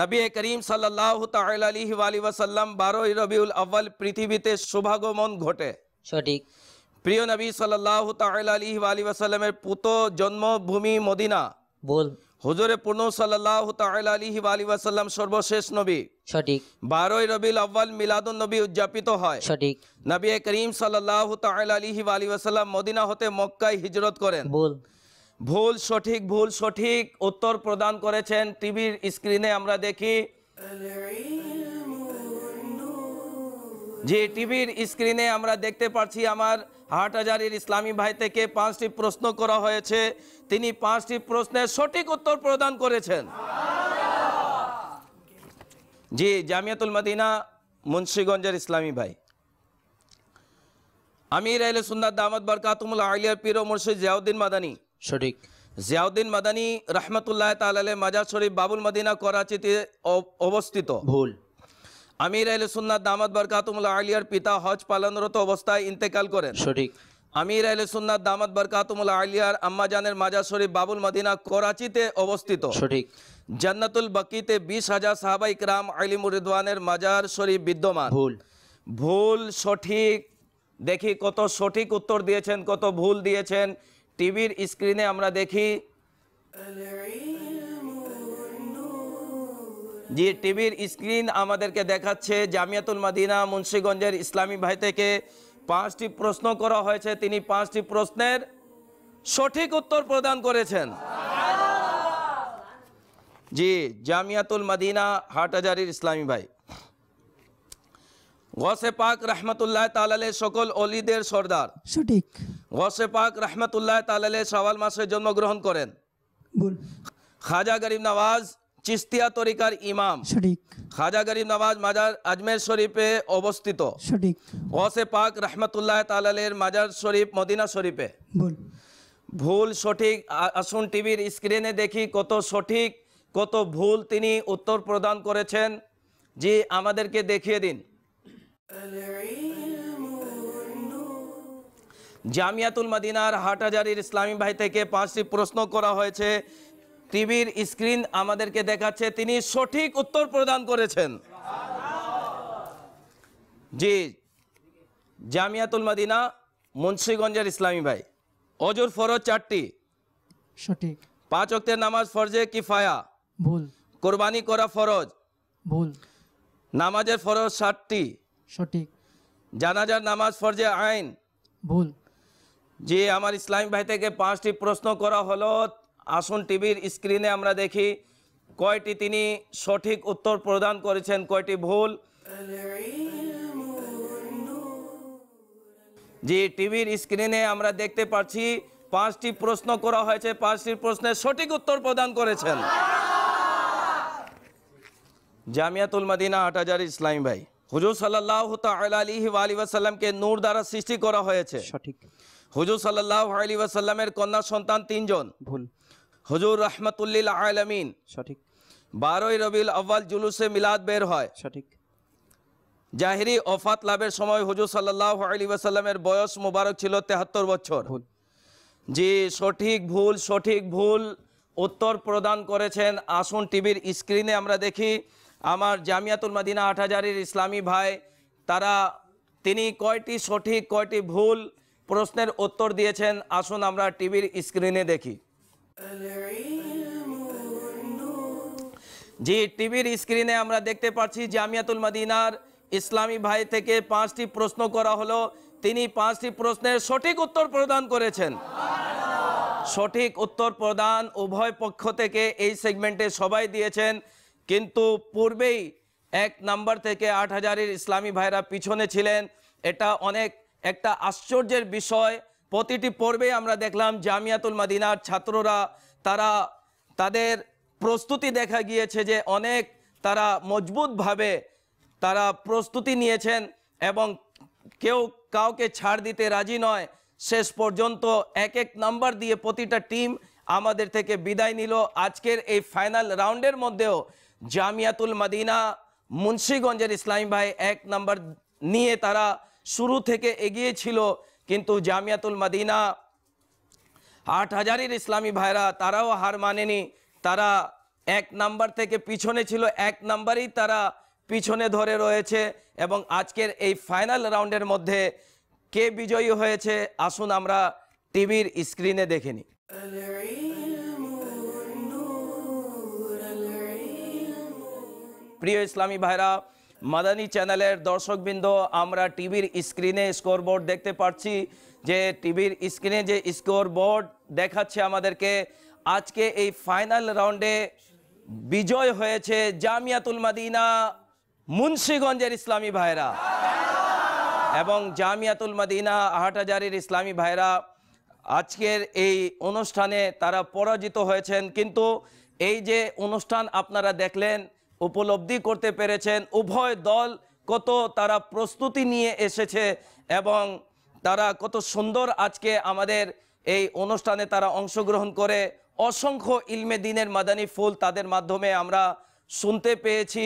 নবী করিম সাল্লাহ তালি ওয়াসাল্লাম বারোই রবিউল আব্বাল পৃথিবীতে শুভাগমন ঘটে সঠিক প্রিয় নবী সাল্লাহ তালি ওয়াসাল্লামের পুত জন্মভূমি মদিনা বল হুজুরে পূর্ণ সাল্লাল্লাহু সাল্লাহ আলহি আলী ওয়াসাল্লাম সর্বশেষ নবী সঠিক বারোই রবিল আব্বাল মিলাদুন নবী উদযাপিত হয় সঠিক নবী করিম সাল্লাহ আলহি আলী ওয়াসাল্লাম মদিনা হতে মক্কায় হিজরত করেন বল ভুল সঠিক ভুল সঠিক উত্তর প্রদান করেছেন টিভির স্ক্রিনে আমরা দেখি যে টিভির স্ক্রিনে আমরা দেখতে পাচ্ছি আমার হাট হাজারের ইসলামী ভাই থেকে পাঁচটি প্রশ্ন করা হয়েছে তিনি পাঁচটি প্রশ্নের সঠিক উত্তর প্রদান করেছেন জি জামিয়াতুল মদিনা মুন্সীগঞ্জের ইসলামী ভাই আমির আইলে সুন্দর দামদ বরকাতুমুল আলিয়ার পীর মুর্শিদ জিয়াউদ্দিন মাদানী সঠিক জিয়াউদ্দিন মাদানী রহমতুল্লাহ তাল মাজার শরীফ বাবুল মদিনা করাচিতে অবস্থিত ভুল আমির আহলে সুন্নাত দামাত বরকাতুমুল্লাহ আলিয়ার পিতা হজ পালনরত অবস্থায় ইন্তেকাল করেন সঠিক আমির আহলে সুন্নাত দামাত বরকাতুমুল্লাহ আলিয়ার আম্মাজানের মাজার শরীফ বাবুল মদিনা করাচিতে অবস্থিত সঠিক জান্নাতুল বাকিতে বিশ হাজার সাহাবাই ক্রাম আলিমুর রিদওয়ানের মাজার শরীফ বিদ্যমান ভুল ভুল সঠিক দেখি কত সঠিক উত্তর দিয়েছেন কত ভুল দিয়েছেন টিভির স্ক্রিনে আমরা দেখি যে টিভির স্ক্রিন আমাদেরকে দেখাচ্ছে জামিয়াতুল মাদিনা মুন্সীগঞ্জের ইসলামী ভাই থেকে পাঁচটি প্রশ্ন করা হয়েছে তিনি পাঁচটি প্রশ্নের সঠিক উত্তর প্রদান করেছেন জি জামিয়াতুল মাদিনা হাটহাজারির ইসলামী ভাই গসে পাক রহমতুল্লাহ তালালে সকল অলিদের সর্দার সঠিক গসে পাক রহমতুল্লাহ তালালে সওয়াল মাসে জন্মগ্রহণ করেন খাজা গরিব নওয়াজ চিস্তিয়া তরিকার ইমাম সঠিক খাজা গরিব নওয়াজ মাজার আজমের শরীফে অবস্থিত সঠিক গসে পাক রহমতুল্লাহ তালালের মাজার শরীফ মদিনা শরীফে ভুল ভুল সঠিক আসুন টিভির স্ক্রিনে দেখি কত সঠিক কত ভুল তিনি উত্তর প্রদান করেছেন জি আমাদেরকে দেখিয়ে দিন জামিয়াতুল মদিনার হাটাজারির ইসলামী ভাই থেকে পাঁচটি প্রশ্ন করা হয়েছে টিভির স্ক্রিন আমাদেরকে দেখাচ্ছে তিনি সঠিক উত্তর প্রদান করেছেন জি জামিয়াতুল মাদিনা মুন্সীগঞ্জের ইসলামী ভাই অজুর ফরজ চারটি সঠিক পাঁচ অক্টের নামাজ ফরজে কিফায়া ভুল কোরবানি করা ফরজ ভুল নামাজের ফরজ ষাটটি সঠিক জানাজার নামাজ ফরজে আইন ভুল যে আমার ইসলামী ভাই থেকে পাঁচটি প্রশ্ন করা হলো আসুন টিভির স্ক্রিনে আমরা দেখি কয়টি তিনি সঠিক উত্তর প্রদান করেছেন কয়টি ভুল যে টিভির স্ক্রিনে আমরা দেখতে পাচ্ছি পাঁচটি প্রশ্ন করা হয়েছে পাঁচটি প্রশ্নের সঠিক উত্তর প্রদান করেছেন জামিয়াতুল মদিনা আটাজার ইসলাম ভাই হুজুর সাল্লাহ আলী ওয়াসাল্লামকে নূর দ্বারা সৃষ্টি করা হয়েছে সঠিক হুজুর সাল্লাহ আলী ওয়াসাল্লামের কন্যা সন্তান তিনজন ভুল হজুর রহমতুল্লিল আলমিন সঠিক বারোই রবিল আব্বাল জুলুসে মিলাদ বের হয় সঠিক জাহিরি ওফাত লাভের সময় হুজুর সাল্লাহ আলী বয়স মোবারক ছিল তেহাত্তর বছর জি সঠিক ভুল সঠিক ভুল উত্তর প্রদান করেছেন আসুন টিভির স্ক্রিনে আমরা দেখি আমার জামিয়াতুল মাদিনা আটহাজারির ইসলামী ভাই তারা তিনি কয়টি সঠিক কয়টি ভুল প্রশ্নের উত্তর দিয়েছেন আসুন আমরা টিভির স্ক্রিনে দেখি জি টিভির স্ক্রিনে আমরা দেখতে পাচ্ছি জামিয়াতুল মাদিনার ইসলামী ভাই থেকে পাঁচটি প্রশ্ন করা হলো তিনি পাঁচটি প্রশ্নের সঠিক উত্তর প্রদান করেছেন সঠিক উত্তর প্রদান উভয় পক্ষ থেকে এই সেগমেন্টে সবাই দিয়েছেন কিন্তু পূর্বেই এক নাম্বার থেকে আট হাজারের ইসলামী ভাইরা পিছনে ছিলেন এটা অনেক একটা আশ্চর্যের বিষয় প্রতিটি পর্বে আমরা দেখলাম জামিয়াতুল মাদিনার ছাত্ররা তারা তাদের প্রস্তুতি দেখা গিয়েছে যে অনেক তারা মজবুতভাবে তারা প্রস্তুতি নিয়েছেন এবং কেউ কাউকে ছাড় দিতে রাজি নয় শেষ পর্যন্ত এক এক নাম্বার দিয়ে প্রতিটা টিম আমাদের থেকে বিদায় নিল আজকের এই ফাইনাল রাউন্ডের মধ্যেও জামিয়াতুল মাদিনা মুন্সীগঞ্জের ইসলামী ভাই এক নাম্বার নিয়ে তারা শুরু থেকে এগিয়ে ছিল কিন্তু জামিয়াতুল মাদিনা আট হাজারের ইসলামী ভাইরা তারাও হার মানেনি তারা এক নাম্বার থেকে পিছনে ছিল এক নাম্বারই তারা পিছনে ধরে রয়েছে এবং আজকের এই ফাইনাল রাউন্ডের মধ্যে কে বিজয়ী হয়েছে আসুন আমরা টিভির স্ক্রিনে দেখে নি প্রিয় ইসলামী ভাইরা মাদানী চ্যানেলের দর্শকবৃন্দ আমরা টিভির স্ক্রিনে স্কোরবোর্ড দেখতে পাচ্ছি যে টিভির স্ক্রিনে যে স্কোরবোর্ড দেখাচ্ছে আমাদেরকে আজকে এই ফাইনাল রাউন্ডে বিজয় হয়েছে জামিয়াতুল মাদিনা মুন্সীগঞ্জের ইসলামী ভাইরা এবং জামিয়াতুল মাদিনা আহাটাজারির ইসলামী ভাইরা আজকের এই অনুষ্ঠানে তারা পরাজিত হয়েছেন কিন্তু এই যে অনুষ্ঠান আপনারা দেখলেন উপলব্ধি করতে পেরেছেন উভয় দল কত তারা প্রস্তুতি নিয়ে এসেছে এবং তারা কত সুন্দর আজকে আমাদের এই অনুষ্ঠানে তারা অংশগ্রহণ করে অসংখ্য ইলমে দিনের মাদানী ফুল তাদের মাধ্যমে আমরা শুনতে পেয়েছি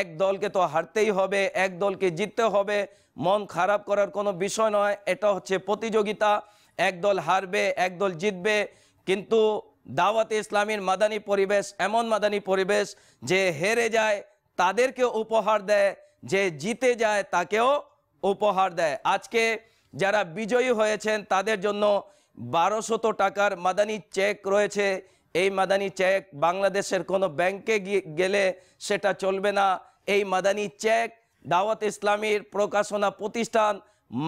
এক দলকে তো হারতেই হবে এক দলকে জিততে হবে মন খারাপ করার কোনো বিষয় নয় এটা হচ্ছে প্রতিযোগিতা এক দল হারবে এক দল জিতবে কিন্তু দাওয়াত ইসলামীর মাদানী পরিবেশ এমন মাদানী পরিবেশ যে হেরে যায় তাদেরকে উপহার দেয় যে জিতে যায় তাকেও উপহার দেয় আজকে যারা বিজয়ী হয়েছেন তাদের জন্য বারোশত টাকার মাদানী চেক রয়েছে এই মাদানী চেক বাংলাদেশের কোনো ব্যাংকে গেলে সেটা চলবে না এই মাদানী চেক দাওয়াত ইসলামীর প্রকাশনা প্রতিষ্ঠান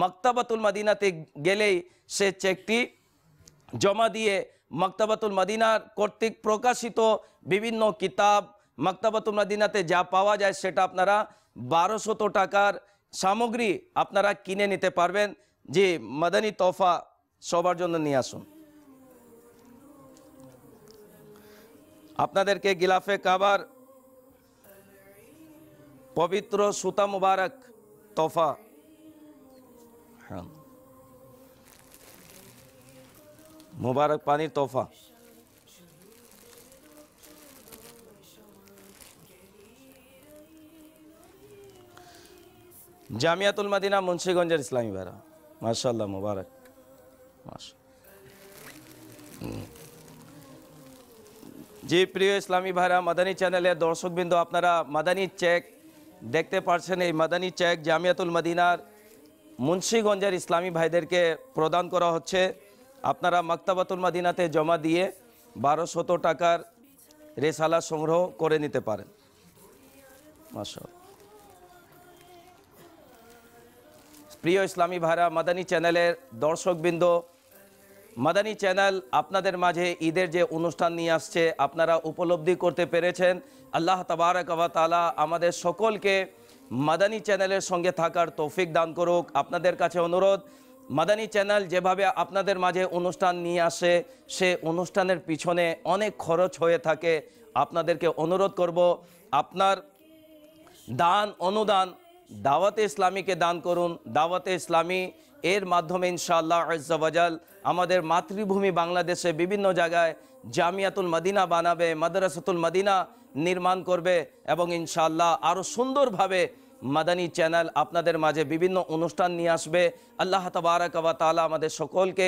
মক্তাবাতুল মাদিনাতে গেলেই সে চেকটি জমা দিয়ে মক্তাবাতুল মাদিনার কর্তৃক প্রকাশিত বিভিন্ন কিতাব মক্তাবাতুল মাদিনাতে যা পাওয়া যায় সেটা আপনারা বারোশত টাকার সামগ্রী আপনারা কিনে নিতে পারবেন যে মাদানী তোফা সবার জন্য নিয়ে আসুন আপনাদেরকে গিলাফে কাবার পবিত্র সুতা মুবারক তোফা হ্যাঁ মোবারক পানির তোফা জামিয়াতুল মাদিনা মুন্সীগঞ্জের ইসলামী ভাড়া মার্শাল্লাহ মুবারক জি প্রিয় ইসলামী ভাইরা মাদানী চ্যানেলের দর্শকবৃন্দ আপনারা মাদানী চেক দেখতে পারছেন এই মাদানী চেক জামিয়াতুল মাদিনার মুন্সীগঞ্জের ইসলামী ভাইদেরকে প্রদান করা হচ্ছে আপনারা মাক্তাবাতুল মাদিনাতে জমা দিয়ে বারোশত টাকার রেসালা সংগ্রহ করে নিতে পারেন প্রিয় ইসলামী ভাইরা মাদানী চ্যানেলের দর্শকবৃন্দ মাদানী চ্যানেল আপনাদের মাঝে ঈদের যে অনুষ্ঠান নিয়ে আসছে আপনারা উপলব্ধি করতে পেরেছেন আল্লাহ তবারকবা তালা আমাদের সকলকে মাদানী চ্যানেলের সঙ্গে থাকার তৌফিক দান করুক আপনাদের কাছে অনুরোধ মাদানী চ্যানেল যেভাবে আপনাদের মাঝে অনুষ্ঠান নিয়ে আসে সে অনুষ্ঠানের পিছনে অনেক খরচ হয়ে থাকে আপনাদেরকে অনুরোধ করব আপনার দান অনুদান দাওয়াতে ইসলামীকে দান করুন দাওয়াতে ইসলামী এর মাধ্যমে ইনশাআল্লাহ আজাল আমাদের মাতৃভূমি বাংলাদেশে বিভিন্ন জায়গায় জামিয়াতুল মদিনা বানাবে মাদ্রাসাতুল মদিনা নির্মাণ করবে এবং ইনশাআল্লাহ আরও সুন্দরভাবে মাদানী চ্যানেল আপনাদের মাঝে বিভিন্ন অনুষ্ঠান নিয়ে আসবে আল্লাহ তবারক তালা আমাদের সকলকে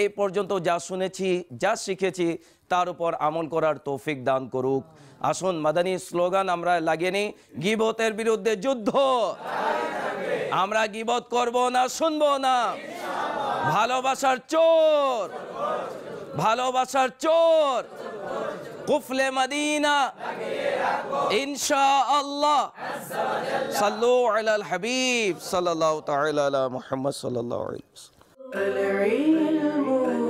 এই পর্যন্ত যা শুনেছি যা শিখেছি তার উপর আমল করার তৌফিক দান করুক আসুন মাদানী স্লোগান আমরা লাগিয়ে নিই গিবতের বিরুদ্ধে যুদ্ধ আমরা গিবত করব না শুনবো না ভালোবাসার চোর ভালোবাসার চোর কুফলে মদিনা ইনশা আল্লাহ সাল্লু আলাল হাবিব সাল্লাল্লাহু তাআলা আলা মুহাম্মদ সাল্লাল্লাহু আলাইহি ওয়াসাল্লাম